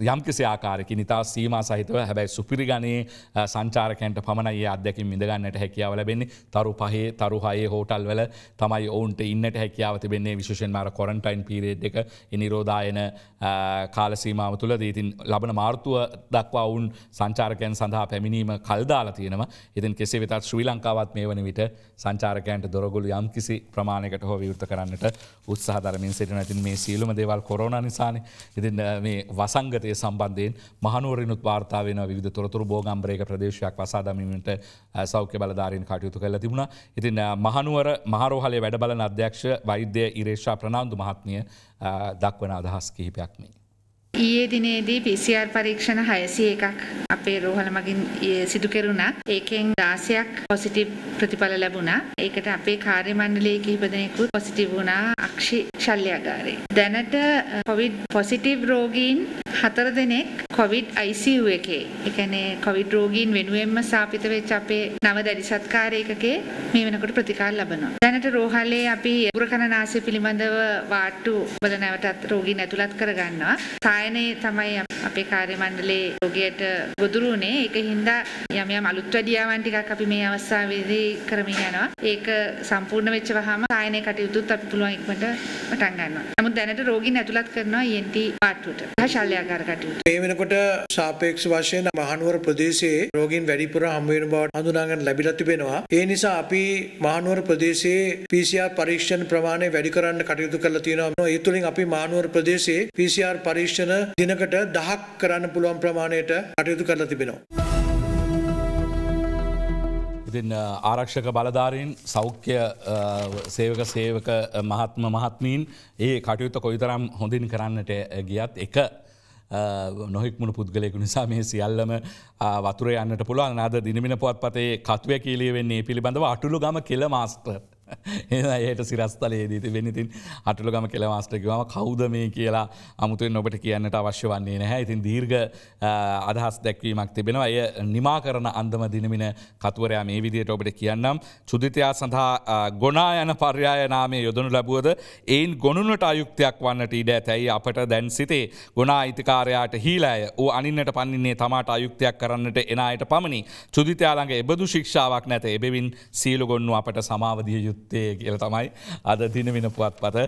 යම්කිසි ආකාරකි නිතා සීම සහිතව හැබැයි සුපිරිගනයේ සංචාරකන්ට පමණයි අදැකින් මිඳගන්නට හැකියාව ලැබෙන්නේ තරු පහේ තරුහයේ හෝටල් වල තමයි ඔවුන්ට ඉන්නට හැකියාව තිබෙන්නේ විශෂෙන්මර කොරන්ටයින් පිරේඩ් එක නිරෝධායන කාලසීමාව තුළ දීතින් ලබන මාර්තුව දක්වා ඔවුන් සංචාරකයන් සඳහා පැමිණීම කල්දාලා තියෙනවා ඉතින් කෙසේ වෙතත් ශ්‍රී ලංකාවත් මේ වන විට සංචාරකයන්ට දොරගුළු යම්කිසි ප්‍රමාණයකට හෝ විවෘත කරන්නට උත්සාහරමින් සිට නැතින් මේ සීලුම දේවල් කොරෝණ නිසාන ඉතින් මේ වසංගත අනාගතය සම්බන්ධයෙන් මහනුවරනුත් වාර්තාාවෙන විධ තොරතුර බෝගම්බ්‍රේක ප්‍රදේශයක් වසාදමීමට සෞඛ්‍ය බලධාරෙන් කටයුතු කළ තිබුණ ඉතින් මහනුවර මහරෝහලේ වැඩබල අධ්‍යක්ෂ වෛද්‍ය ඉරේෂා ප්‍රනාාන්දු මහත්මිය දක්වන අදහස් කිහිපයක්මේ. ඊයේ දිනේදී PCR පරීක්ෂණ 601ක් අපේ රෝහල මගින් සිදු කෙරුණා. ඒකෙන් 16ක් පොසිටිව් ප්‍රතිඵල ලැබුණා. ඒකට අපේ කාර්ය මණ්ඩලයේ කිහිප දෙනෙකුත් පොසිටිව් වුණා අක්ෂි ශල්‍යගාරේ. දැනට COVID පොසිටිව් රෝගීන් 4 දෙනෙක් COVID ICU එකේ, ඒ කියන්නේ COVID රෝගීන් වෙනුවෙන්ම සාපිත වෙච්ච අපේ නව දැඩි සත්කාර ඒකකේ මේ වෙනකොට ප්‍රතිකාර ලබනවා. දැනට රෝහලේ අපි උගුරකනාසය පිළිබඳව වාට්ටු වල නැවතත් රෝගීන් ඇතුළත් කරගන්නවා. ගායනයේ තමයි අපේ කාර්ය මණ්ඩලයේ රෝගියට ගොදුරු වුණේ. ඒක හින්දා යම් යම් අලුත් වැඩියාවන් ටිකක් අපි මේ අවස්ථාවේදී කරමින් යනවා. ඒක සම්පූර්ණ වෙච්ච වහම ගායනයේ කටයුතුත් අපි පුළුවන් ඉක්මනට පටන් ගන්නවා. නමුත් දැනට රෝගීන් ඇතුළත් කරනවා ENT පාට්ටුවට. සහ ශල්‍යකාර කටයුතු. මේ වෙනකොට සාපේක්ෂ වශයෙන් මහනුවර ප්‍රදේශයේ රෝගීන් වැඩිපුර හම් වෙන බවට හඳුනා ගන්න ලැබිලා තිබෙනවා. ඒ නිසා අපි මහනුවර ප්‍රදේශයේ PCR පරීක්ෂණ ප්‍රමාණය වැඩි කරන්න කටයුතු කරලා තියෙනවා. ඒ තුලින් අපි මහනුවර ප්‍රදේශයේ PCR පරීක්ෂණ වචන දිනකට දහක් කරන්න පුළුවන් ප්‍රමාණයට අටයුතු කරලා තිබෙනවා. ඉතින් ආරක්ෂක බලධාරීන් සෞඛ්‍ය සේවක සේවක මහත්ම මහත්මීන් ඒ කටයුත්ත කොයිතරම් හොඳින් කරන්නට ගියත් එක නොහික්මුණු පුද්ගලයකු නිසා මේ සියල්ලම වතුර යන්නට පුළුවන් අද දිනමින පුවත් පතේ කත්වය කීලිය වෙන්නේ පිළිබඳව අටුළු ගම කෙල මස්ට. ඒයට සිරස්තලයේදී තිබෙනඉතින් අටළුගම කෙලවාස්ටකිවම කෞද මේ කියලා අමුතුෙන් ඔබට කියන්නට අවශ්‍ය වන්නේ නැහැ ඉතින් දීර්ග අදහස් දැක්වීමක් තිබෙනවා අය නිමා කරන අන්දම දිනමින කතුවරයා මේ විදියට ඔබට කියන්නම් චුදිතයා සඳහා ගොනා යන පර්යාය නාමේ යොදනු ලැබුවද එයින් ගොනුනට අයුක්තයක් වන්නට ඉඩ ඇතැයි අපට දැන් සිතේ ගොනා අයිතිකාරයාට හීලෑය ඌ අනින්නට පන්නන්නේ තමාට අයුක්තයක් කරන්නට එනයට පමණි චුදිතයාලගේ එබදු ශික්ෂාවක් නැත එබෙවින් සීලගොන්නු අපට සමාවදිය යුත්ත යුත්තේ කියල තමයි අද දින වෙන පුවත් පත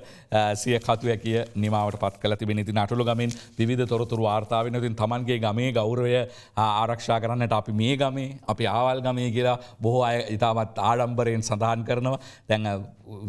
සිය කතුය කිය නිමාවට පත් කල තිබෙන ති නටළු ගමින් විධ තොරතුරු ආර්ථාවනතින් තමන්ගේ ගමේ ගෞරවය ආරක්ෂා කරන්නට අපි මේ ගමේ අපි ආවල් ගමේ කියලා බොහෝ අය ඉතාමත් ආඩම්බරයෙන් සඳහන් කරනවා දැඟ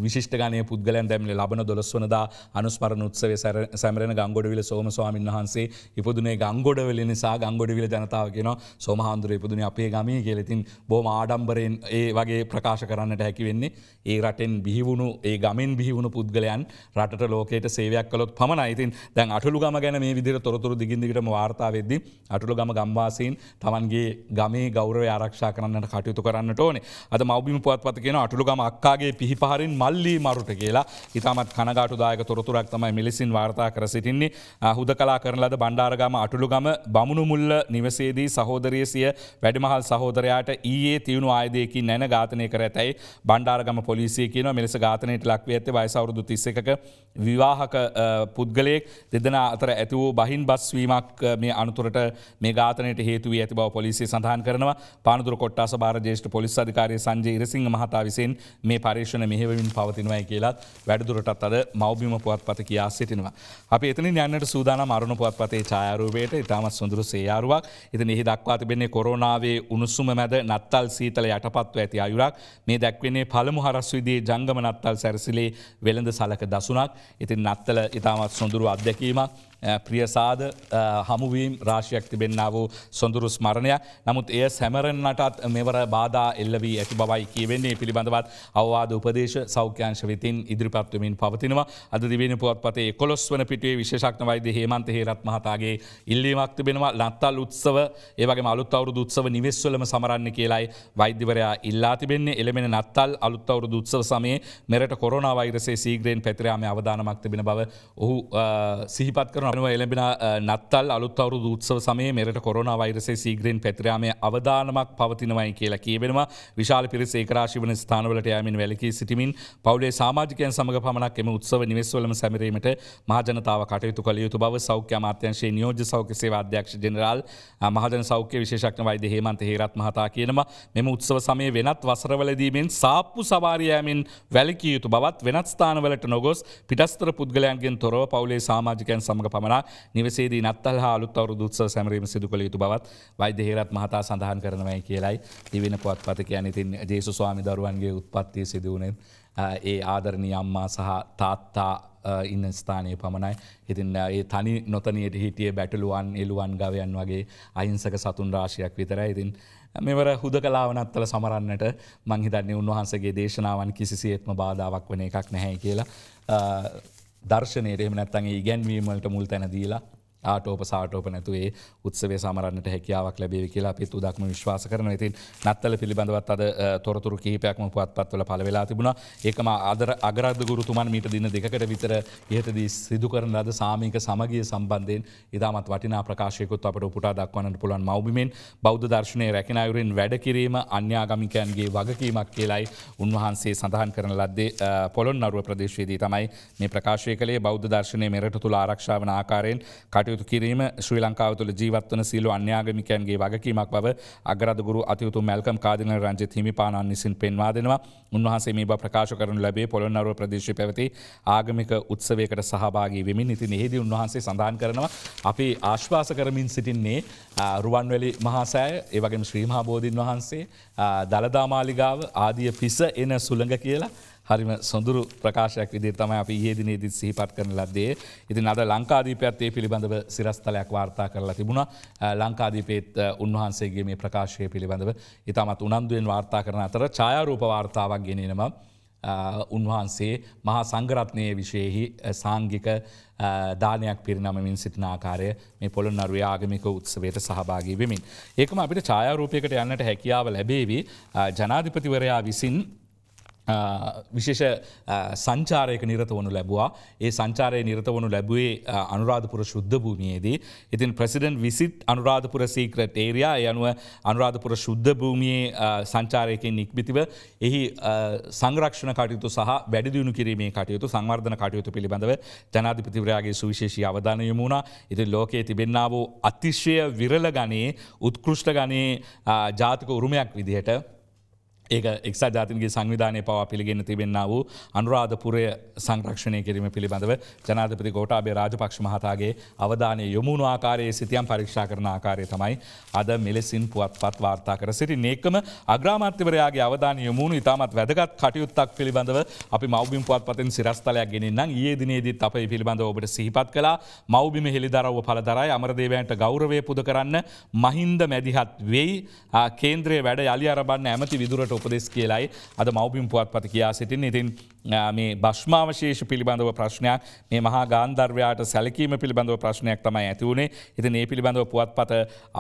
විශිෂ්ට ගනය පුද්ගලන් දැමල ලබන දොස් වනදා අනුස්පරන උත්සවේ සැමරෙන ගංගොඩවිල සෝම ස්වාමන් වහන්සේ ඉපදුනේ ගංගොඩවල නිසා ගංගොඩවිල ජනතාවගෙන සෝමහන්දුර ඉපදුන අපේ ගමී කෙලෙතින් බෝම ආඩම්බරයෙන් ඒ වගේ ප්‍රකාශ කරන්නට හැකි වෙන්නේ ඒ රටෙන් බිහිවුණු ඒ ගමෙන් බිහිවුණු පුද්ගලයන් රට ලෝකයට සේවයක් කලොත් පමණ ඉතින් දැන් අටළු ගම ගැන මේ විදිර තොරතුරු දිගින්දිකටම වාර්තාවෙද්දි අටළු ගම ගම්වාසීන් තමන්ගේ ගමේ ගෞරව ආරක්ෂා කරන්නට කටයුතු කරන්නට ඕනේ අද මවබිම පුවත් පත කියෙන අටළු ගම අක්කාගේ පිහිපහරි අතරින් මල්ලී මරුට කියලා ඉතාමත් කනගාටුදායක තොරතුරක් තමයි මිලිසින් වාර්තා කර සිටින්නේ හුද කලා කරන ලද බණ්ඩාරගම අටළුගම බමුණුමුල්ල නිවසේදී සහෝදරිය සිය වැඩිමහල් සහෝදරයාට ඊයේ තියුණු ආයදයකි නැන ඝාතනය කර ඇතැයි බණ්ඩාරගම පොලිසිය කියන මෙලෙස ඝාතනයට ලක්ව ඇත්තේ වයසවරුදු තිස්සක විවාහක පුද්ගලයෙක් දෙදෙන අතර ඇති වූ බහින් බස්වීමක් මේ අනතුරට මේ ඝාතනයට හේතුවී ඇති බව පොලිසිය සඳහන් කරනවා පානදුර කොට්ටාස භාර ජේෂ්ඨ පොලිස් අධිකාරය සංජය ඉරසිංහ මහතා විසින් මේ පර්ේෂණ මෙහෙව කරමින් පවතිනවයි කියලත් වැඩදුරටත් අද මවබිම පුවත්පත කියා සිටිනවා. අපි එතන යන්නට සූදාන අරුණ පුවත්පතේ චායරූපයට ඉතාමත් සොඳුරු සේයාරුවක් එති එහි දක්වා තිබෙන්නේ කොරෝනාවේ උණුසුම මැද නත්තල් සීතල යටපත්ව ඇති අයුරක් මේ දැක්වන්නේ පළමු හරස්විදේ ජංගම නත්තල් සැරසිලේ වෙළඳ සලක දසුනක් ඉතින් නත්තල ඉතාමත් සොඳුරු අත්දැකීමක් ප්‍රියසාද හමුවීම් රාශියක් තිබෙන්න්න වූ සොඳුරු ස්මරණය නමුත් එය සැමරෙන්න්නටත් මෙවර බාධා එල්ලවී ඇති බවයි කියවෙන්නේ පිළිබඳවත් අවවාද උපදේශ සෞඛ්‍යංශ විතින් ඉදිරිපත්වමින් පවතිනවා අද දිවෙන පුවත්පතේ කොස් වන පිටේ විශෂක්න වයිද හේමන්ත හේරත් මහතාගේ ඉල්ලීමක් තිබෙනවා ලත්තල් උත්සව ඒවගේ අලුත් අවුරුදු උත්සව නිවෙස්වලම සමරන්න කියලායි වෛද්‍යවරයා ඉල්ලා තිබෙන්නේ එළමෙන නත්තල් අලුත් අවුරුදු උත්සව සමයේ මෙරට කොරනා වෛරසේ සීග්‍රයෙන් පැතරයාම අවධානමක් තිබෙන බව ඔහු සිහිපත් කර කරනව එළඹෙන නත්තල් අලුත්තවරු දූත්සව සමය මෙරට කොරන වෛරසේ සීග්‍රෙන් පැත්‍රයාමය අවධානමක් පවතිනවයි කියලා කියවෙනවා විශාල පිරිස ඒකරාශි වන ස්ථානවලට යමින් වැලකී සිටිමින් පවුලේ සාමාජිකයන් සමඟ පමණක් එම උත්සව නිවෙස්වලම සැමරීමට මහජනතාව කටයුතු කළ යුතු බව සෞඛ්‍ය අමාත්‍යංශයේ නියෝජ්‍ය සෞඛ්‍ය සේවා අධ්‍යක්ෂ ජෙනරාල් මහජන සෞඛ්‍ය විශේෂඥ වෛද්‍ය හේමන්ත හේරත් මහතා කියනවා මෙම උත්සව සමය වෙනත් වසරවලදීමෙන් සාප්පු සවාරියෑමෙන් වැලකිය යුතු බවත් වෙනත් ස්ථානවලට නොගොස් පිටස්තර පුද්ගලයන්ගෙන් තොරව පවුලේ සාමාජිකයන් සමඟ පමණක් නිවසේ නත්තල් හාලුත් අවරුදුත්ස සැමරීම සිදු කළ යුතු බවත් වෛද්‍ය හේරත් මහතා සඳහන් කරනවයි කියලයි තිවෙන පොත්පත කියන ඉතින් ජේසු ස්වාමි දරුවන්ගේ උත්පත්ති සිදුවනේ ඒ ආදරණී අම්මා සහ තාත්තා ඉන්න ස්ථානය පමණයි ඉතින් ඒ තනි නොතනයට හිටිය බැටලුවන් එලුවන් ගවයන් වගේ අහිංසක සතුන් රාශයක් විතර ඉතින් මෙවර හුද කලාවනත්තල සමරන්නට මංහිතන්නේ උන්වහන්සගේ දේශනාවන් කිසිසේත්ම බාධාවක් වන එකක් නැහැ කියලා දර්ශනයට එහම නැත්තන්ගේ ඉගැන්වීමට මුල් තැන දීලා ආටෝප සාටෝප නැතුවේ උත්සවේ සමරන්නට හැකියාවක් ලැබේ කියලා පිත් උදක්ම විශ්වාස කරන ඉතින් නත්තල පිළිබඳවත් අද තොරතුරු කහිපයක්ම පුවත්පත්වල පලවෙලා තිබුණ ඒකම අදර අගරද ගුරුතුමන් මීට දින දෙකට විතර ඉහතදී සිදු කරන ලද සාමීක සමගිය සම්බන්ධයෙන් ඉතාමත් වටිනා ප්‍රකාශයකුත් අපට උපුටා දක්වන්නට පුළුවන් මවබිමෙන් බෞද්ධ දර්ශනය රැකෙනයුරෙන් වැඩකිරීම අන්‍යාගමිකයන්ගේ වගකීමක් කියලයි උන්වහන්සේ සඳහන් කරන ලද්දේ පොළොන් අරුව ප්‍රදේශයේදී තමයි මේ ප්‍රකාශය කළේ බෞද්ධ දර්ශනය මෙරට තුළ ආරක්ෂාවන ආකාරයෙන් කටයු කටයුතු කිරීම ශ්‍රී ලංකාව තුළ ජීවත්වන සීලු අන්‍යාගමිකයන්ගේ වගකීමක් බව අගරදගුරු අතියුතු මැල්කම් කාදින රංජිත් හිමිපාණන් විසින් පෙන්වා දෙනවා උන්වහන්සේ මේ බව ප්‍රකාශ කරනු ලැබේ පොළොන්නරුව ප්‍රදේශ පැවති ආගමික උත්සවයකට සහභාගී වෙමින් ඉතින් එහිදී උන්වහන්සේ සඳහන් කරනවා අපි ආශ්වාස කරමින් සිටින්නේ රුවන්වැලි මහාසෑය ඒවගේම ශ්‍රීමහා බෝධීන් වහන්සේ දළදාමාලිගාව ආදිය පිස එන සුළඟ කියලා හරිම සොඳුරු ප්‍රකාශයක් විදි තම අපි ඒදිනේදී සිහිපත් කරන ලද්දේ ඉතින් අද ලංකාදීපයත් ඒ පිළිබඳව සිරස්තලයක් වාර්තා කරලා තිබුණ ලංකාදීපේත් උන්වහන්සේගේ මේ ප්‍රකාශය පිළිබඳව ඉතාමත් උනන්දුවෙන් වාර්තා කරන අතර ඡායාරූප වාර්තාවක් ගෙනෙනම උන්වහන්සේ මහා සංගරත්නය විශයෙහි සාංගික දානයක් පිරිනමමින් සිටින ආකාරය මේ පොළ නරුව ආගමික උත්සවයට සහභාගී වෙමින්. ඒකම අපිට ඡායාරූපයකට යන්නට හැකියාව ලැබේවි ජනාධිපතිවරයා විසින් විශේෂ සංචාරයක නිරත වනු ලැබවා ඒ සංචාරය නිරත වනු ලැබුවේ අනුරාධපුර ශුද්ධ භූමියයේදී. ඉතින් president visit Anuradhapura sacred area යනුව අනුරාධපුර ශුද්ධ භූමියයේ සංචාරයකෙන් නික්බිතිව එහි සංරක්ෂණ කටයුතු සහ වැඩදිියුණු කිරීමේ කටයුතු සංවර්ධන කටයුතු පිළිබඳව ජනාධිපතිවරයාගේ සුවිශේෂී අවධානයම වුණා ඉතින් ලෝකයේ තිබෙන්න්නාවූ අතිශ්‍යය විරල ගනයේ උත්කෘෂ්ට ගනයේ ජාතික උරුමයක් විදිහට ඒක එක්සා ජාතින්ගේ සංවිධානය පවා පිළිගෙන තිබෙන්න්න වූ අනුරාධපුරය සංක්‍රක්ෂණය කිරීම පිළිබඳව ජනාධපති ගෝටාබේ රාජපක්ෂ මහතාගේ අවධානය යොමුණු ආකාරයේ සිතියම් පරීක්ෂා කරන ආකාරය තමයි අද මෙලෙසින් පුවත් පත් වාර්තා කර සිටි නේකම අග්‍රාමාත්‍යවරයාගේ අවධාන යොමුණු ඉතාමත් වැදගත් කටයුත්තක් පිළිබඳව අපි මවබිම් පුවත් පතින් සිරස්ථලයක් ගෙනන්නම් ඒ දිනේදීත් අප පිළිබඳව ඔබට සිහිපත් කලා මවබිම හෙළිදරව්ව පලදරයි අමරදේවයන්ට ගෞරවය පුද කරන්න මහින්ද මැදිහත් වෙයි කේන්ද්‍රය වැඩ යළි අරබන්න ඇමති විදුරට උපදෙස් කියලයි අද මවබිම් පුවත් පත කියා සිටින් ඉතින් මේ භෂ්මාවශේෂ පිළිබඳව ප්‍රශ්නයක් මේ මහා ගාන්ධර්වයාට සැලකීම පිළිබඳව ප්‍රශ්නයක් තමයි ඇතිවුණේ එති ඒ පිළිබඳව පුවත් පත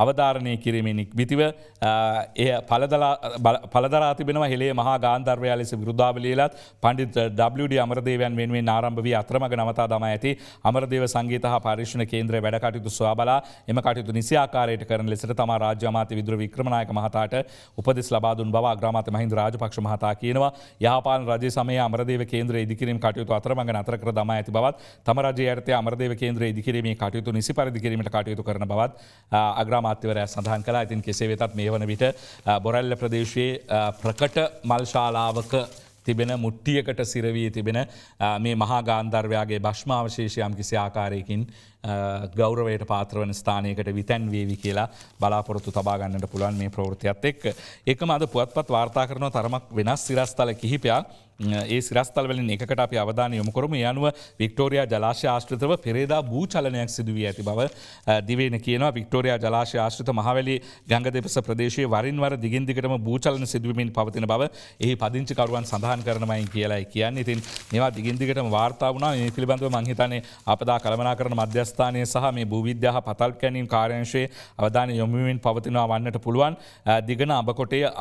අවධාරණය කිරීමෙනික් බිතිව එය පලදරා තිබෙනවා හෙළේ මහා ගාන්ධර්වයා ලෙස විරුද්ධාවලියලත් පණ්ඩිත් ඩ අමරදේවයන් වෙනුවෙන් ආරම්භවී අත්‍රමග නවතා දම ඇති අමරදේව සංගීත හා පර්ේෂණ කේන්ද්‍ර වැඩකටයුතු ස්වාබලා එම කටයුතු නිසියාකාරයට කරන ලෙසට තම රාජ්‍යමාත විදුර වික්‍රමණයක මහතාට උපදෙස් ලබාදුන් බව ග්‍රමත මහින්ද රාජපක්ෂ මහතා කියනවා යහපාන් රජය සමය අමරදේ අමරදේව කේන්ද්‍ර ඉදිකිරීම කටයුතු අතරමඟ නතර කර දමා ඇති බවත් තම රජයේ යටතේ අමරදේව කේන්ද්‍ර ඉදිකිරීමේ කටයුතු නිසි පරිදි කිරීමට කටයුතු කරන බවත් අග්‍රාමාත්‍යවරයා සඳහන් කළා. ඉතින් කෙසේ වෙතත් මේ වන විට බොරැල්ල ප්‍රදේශයේ ප්‍රකට මල් ශාලාවක තිබෙන මුට්ටියකට සිරවී තිබෙන මේ මහා ගාන්ධර්වයාගේ භෂ්මාවශේෂයම් කිසි ආකාරයකින් ගෞරවයට පාත්‍රවන ස්ථානයකට විතැන් වේවි කියලා බලාපොරොත්තු තබාගන්නට පුළුවන් මේ ප්‍රවෘතියත් එක්. එකම අද පුවත්පත් වාර්තා කරන තරමක් වෙනස් සිරස්ථල කිහිපයක්. ඒ සිරස්තල් වලින් එකට අපි අවධාන යොමුකරම යනුව වික්ටෝරයා ජලාශ ආශ්‍රිතව පෙරේදා භූචලනයක් සිදුවී ඇති බව දිවෙන කියනවා වික්ටෝරයා ජලාශ ආශ්‍රිත මහවැලි ගංග දෙපස ප්‍රදේශයේ වරින්වර දිගින්දිකටම භූචලන සිදුවමින් පවතින බව ඒ පදිංචිකරුවන් සඳහන් කරනමයි කියලායි කියන්න ඉතින් මෙවා දිගින්දිකටම වාර්තා වුණා මේ පිළිබඳව මංහිතනේ අපදා කළමනා කරන මධ්‍යස්ථ මධ්‍යස්ථානය සහ මේ භූවිද්‍යාහ පතල් කැනින් කාරංශයේ අවධාන යොමුවෙන් පවතිනවා වන්නට පුළුවන් දිගන අබකොටේ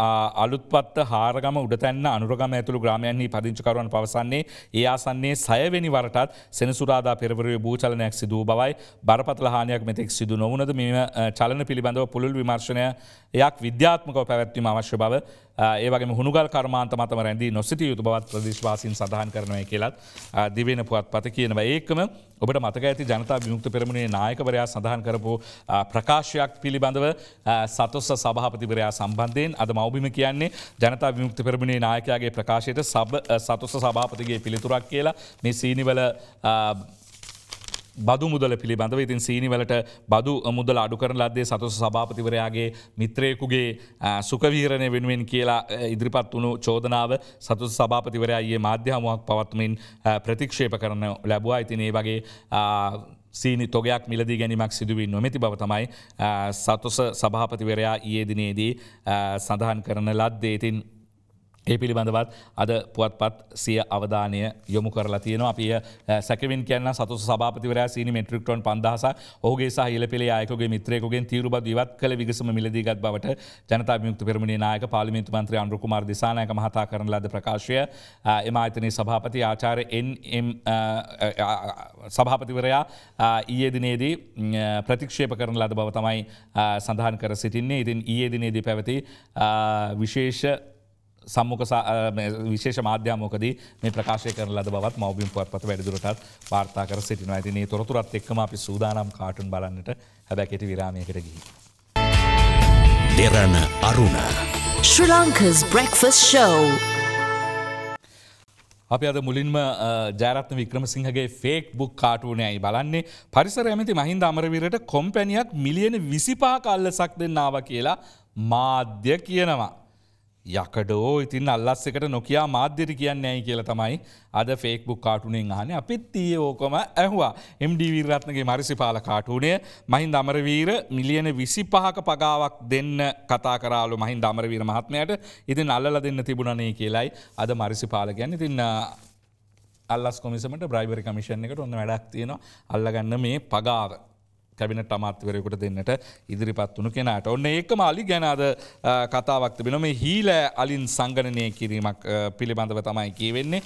අලුත්පත්ත හාරගම උඩතැන්න අනුරගම ඇතුළු ග්‍රමයන්හි පදිංචිකරුවන් පවසන්නේ ඒ ආසන්නේ සයවෙනි වරටත් සෙනසුරාදා පෙරවරේ භූචලනයක් සිදුව බවයි බරපතල හානියක් මෙතෙක් සිදු නොවනද මෙම චලන පිළිබඳව පුළුල් විමර්ශනයක් විද්‍යාත්මකව පැවැත්වීම අවශ්‍ය බව ඒවගේ හුණුගල් කර්මාන්ත මතම රැදි නොසිට යුතු බවත් ප්‍රදේශවාසින් සඳහන් කරනය කියලත් දිවෙන පුවත් පත කියනව ඒකම ඔබට මතක ඇති ජනතා විමුක්ත පෙරමුණේ නායකවරයා සඳහන් කරපු ප්‍රකාශයක් පිළිබඳව සතුස්ස සභහපතිවරයා සම්බන්ධයෙන් අද මවබිම කියන්නේ ජනතා විමුක්ත පෙරමුණේ නායකයාගේ ප්‍රකාශයට සබ සතුස්ස සභාපතිගේ පිළිතුරක් කියලා මේ සීනිවල බදු මුදල පිළිබඳව ඉතින් සීනිවලට බදු මුදල අඩු කරන ලද්දේ සතුස සභාපතිවරයාගේ මිත්‍රයකුගේ සුකවීරණය වෙනුවෙන් කියලා ඉදිරිපත් වුණු චෝදනාව සතු සභාපතිවරයායේ මාධ්‍යහමුවක් පවත්මින් ප්‍රතික්ෂේප කරන ලැබවා ඉතින් ඒ වගේ සීනි තොගයක් මිලදී ගැනීමක් සිදුවී නොමැති බව තමයි සතුස සභාපතිවරයා ඒ දිනේදී සඳහන් කරන ලද්දේතින් ඒ පිළිබඳවත් අද පුවත්පත් සිය අවධානය යොමු කරලා තියෙනවා අපිය සැකවින් කියන්න සතු සභාපතිවරයා සීනි මෙට්‍රික්ටොන් පන්දහස ඔහුගේ සහිල පෙළ අයකගේ මිත්‍රයකුගෙන් තීරුබ දවත් කළ විගසම මිලදීගත් බවට ජනතා යුක්ත පෙරමණි නායක පාලිමිතු මන්ත්‍ර අන්රුකුමාර දිසානයක මහතා කරන ලද ප්‍රකාශය එම අතන සභාපති ආචාර එම් සභාපතිවරයා ඊයේ දිනේදී ප්‍රතික්ෂේප කරන ලද බව තමයි සඳහන් කර සිටින්නේ ඉතින් ඊයේ දිනේදී පැවති විශේෂ සම්මුක විශේෂ මාධ්‍යමෝකදී මේ ප්‍රකාශය කරන ලද බවත් මවබිම් පුවත්පත වැඩදුරටත් වාර්තා කර සිටිනවා ඇතිනේ තොරතුරත් එක්ම අපි සූදානම් කාටුන් බලන්නට හැබැකෙට විරාමයකට ගී. දෙරණ අරුණ. Sri Lanka's breakfast show. අපි අද මුලින්ම ජයරත්න වික්‍රමසිංහගේ ෆේක් බුක් කාටුනයයි බලන්නේ පරිසර ඇමති මහින්ද අමරවිරට කොම්පැනියක් මිලියන විසිපා කල්ලසක් දෙන්නාව කියලා මාධ්‍ය කියනවා. යකඩෝ ඉතින් අල්ලස් එකට නොකයා මාධ්‍යරි කියන්න ඇයි කියල තමයි අද ෆේක්බුක් කාටුනෙන් හන අපිත් තිය ඕකොම ඇහවා MDවීරත්නගේ මරිසිපාල කාටුනය මහින් දමරවීර මිලියන විසි පහක පගාවක් දෙන්න කතා කරාලු මහින් දමරවීර මහත්මයට ඉතින් අල්ල දෙන්න තිබුණනේ කියලයි අද මරිසිපාල ගැන්න තින්න අල්ලස් කොමිසමට බ්‍රයිබරි කමිෂණ එකට ඔන්න වැඩක් තියෙනවා අල්ලගන්න මේ පගාව කැබිනට අමාත්‍යවරයකුට දෙන්නට ඉදිරිපත් වුණු කෙනට ඔන්න ඒකම අලි ගැනාද කතාවක් තිබෙන මේ හීලෑ අලින් සංගණනය කිරීමක් පිළිබඳව තමයි කියවෙන්නේ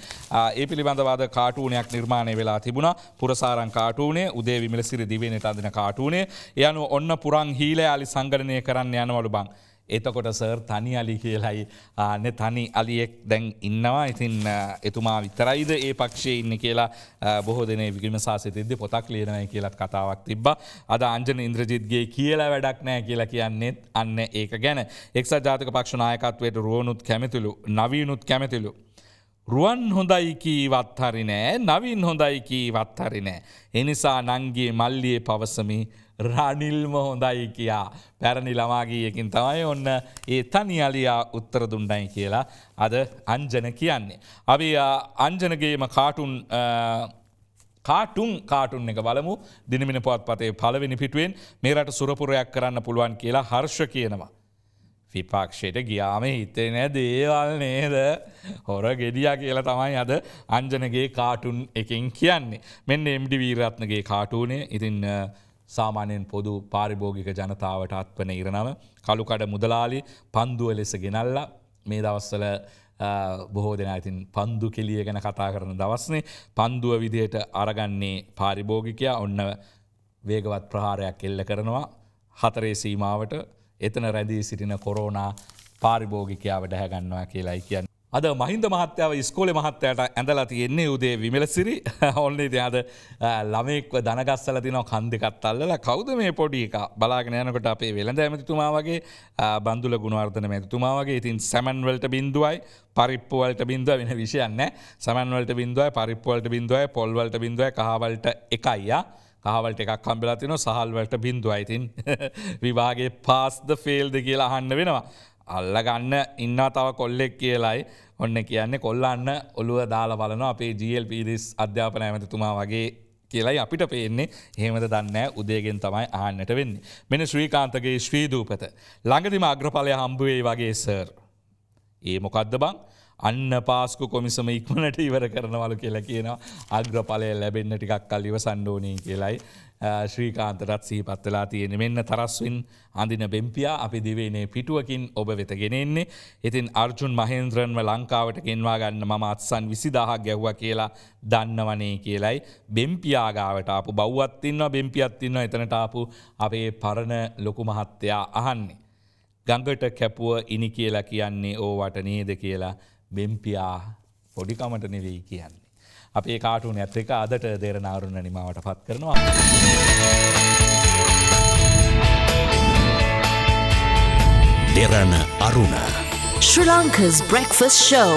ඒ පිළිබඳවාද කාටූනයක් නිර්මාණය වෙලා තිබුණ පුරසාරං කාටූනේ උදේ විමලසිරි දිවෙනට අදින කාටූනේ යනු ඔන්න පුරන් හීලෑ අලි සංගණනය කරන්න යනවලු බං. එතකොට සර් තනි අලි කියලයි ආන තනි අලියෙක් දැන් ඉන්නවා ඉතින් එතුමා විතරයිද ඒ පක්ෂය ඉන්න කියලා බොහෝ දෙන විගම සාසිතද පොතක් ලියනය කියලත් කතාවක් තිබ්බ අද අන්ජන ඉන්ද්‍රජිත්ගේ කියලා වැඩක් නෑ කියලා කියන්නෙත් අන්න ඒක ගැන එක්ස ජාතික පක්ෂනායකත්වයට රුවනුත් කැමතිලු නවීනුත් කැමතිලු. රුවන් හොඳයිකී වත්හරිනෑ නවින් හොඳයිකී වත්හරිනෑ. එනිසා නංගේ මල්ලියේ පවසමි රනිල්ම හොඳයි කියා පැරණි ළමාගීයකින් තමයි ඔන්න ඒ තනියලියා උත්තර දුන්නයි කියලා අද අංජන කියන්නේ. අපි අංජනගේම කාටුන් කාටුම් කාටුන් එක බලමු දිනමින පොත් පතේ පලවෙනි පිටුවෙන් මේරට සුරපුරයක් කරන්න පුළුවන් කියලා හර්ෂ කියනවා. විපක්ෂයට ගියාම හිතේ නෑ දේවල් නේද හොර ගෙඩියා කියලා තමයි අද අංජනගේ කාටුන් එකින් කියන්නේ මෙන්න එම්ඩි වීරත්නගේ කාටුනේ ඉතින් සාමාන්‍යයෙන් පොදු පාරිභෝගික ජනතාවට අත්වන ඉරණම කළුකඩ මුදලාලි පන්දුව ලෙස ගෙනල්ලා මේ දවස්සල බොහෝ දෙෙන ඇතින් පන්දු කෙලිය ගැන කතා කරන දවස්නේ පන්දුව විදියට අරගන්නේ පාරිභෝගිකයා ඔන්න වේගවත් ප්‍රහාරයක් එල්ල කරනවා හතරේ සීමාවට එතන රැදී සිටින කොරෝනා පාරිභෝගිකයාව ඩැහැගන්නවා කියලායි කියන්න. අද මහින්ද මහත්‍යාව ස්කෝල මහත්තයට ඇඳලා තියෙන්නේ උදේ විමලසිරි ඔන්න ඉතියාද ළමෙක්ව දනගස්සල තිනව කන්දෙකත්තල්ල කෞද මේ පොඩි එක බලාගෙන යනකොට අපේ වෙළඳ ඇමතිතුමාවගේ බන්දුල ගුණවර්ධන මැතිතුමාවගේ ඉතින් සැමන්වලට බින්දුවයි පරිප්පුවලට බින්දුව වෙන විෂයන්න සමන්වලට බින්දුවයි පරිප්පුවලට බින්දුවයි පොල්වලට බින්දුවයි කහවලට එකයියා කාවලට එකක් කම්බෙලා තින සහල්වලට බින්දුවයිතින් <laughs> විවාගේ පාස්ද ෆෙල්ද කියලා අහන්න වෙනවා අල්ලගන්න ඉන්න තව කොල්ලෙක් කියලයි ඔන්න කියන්නේ කොල්ලන්න ඔළුව දාල බලන අපේ ජල් පිරිස් අධ්‍යාපන ඇමතතුමා වගේ කියලයි අපිට පේන්නේ හෙමද දන්න උදේගෙන් තමයි ආන්නට වෙන්නේ. මෙන ශ්‍රීකාන්තගේ ශ්‍රීදූපත. ළඟදිම අග්‍රඵලය හම්බුවේ වගේ සර්. ඒ මොකක්ද බං? අන්න පාස්කු කොමිසම ඉක්මනට ඉවර කරනවලු කියලා කියනවා අග්‍රඵලය ලැබෙන්න ටිකක් කල් ඉවසන්න ඕනේ කියලයි ශ්‍රීකාන්තරත් සහිපත් වෙලා තියෙන මෙන්න තරස්වින් අඳින බෙම්පියා අපි දිවේනේ පිටුවකින් ඔබ වෙතගෙනෙන්නේ. ඉතින් අර්ජුන් මහෙන්ද්‍රන්ව ලංකාවට ගෙන්වා ගන්න මම අත්සන් විසිදාහක් ගැහ්වා කියලා දන්නවනේ කියලයි. බෙම්පියාගාවට අපපු බෞවත්තින්නවා බෙම්පියත්තින්නවා එතනටාපු අපේ පරණ ලොකු මහත්තයා අහන්නේ. ගඟට කැපුව ඉනි කියලා කියන්නේ ඕවට නේද කියලා බෙම්පියා පොඩිකමට නෙවෙයි කියන්නේ. අපේ කාටු නැත්‍රික අදට දේරනාරුණ නිමාවට පත් කරනවා. දෙරණ අරුණ. Sri Lanka's breakfast show.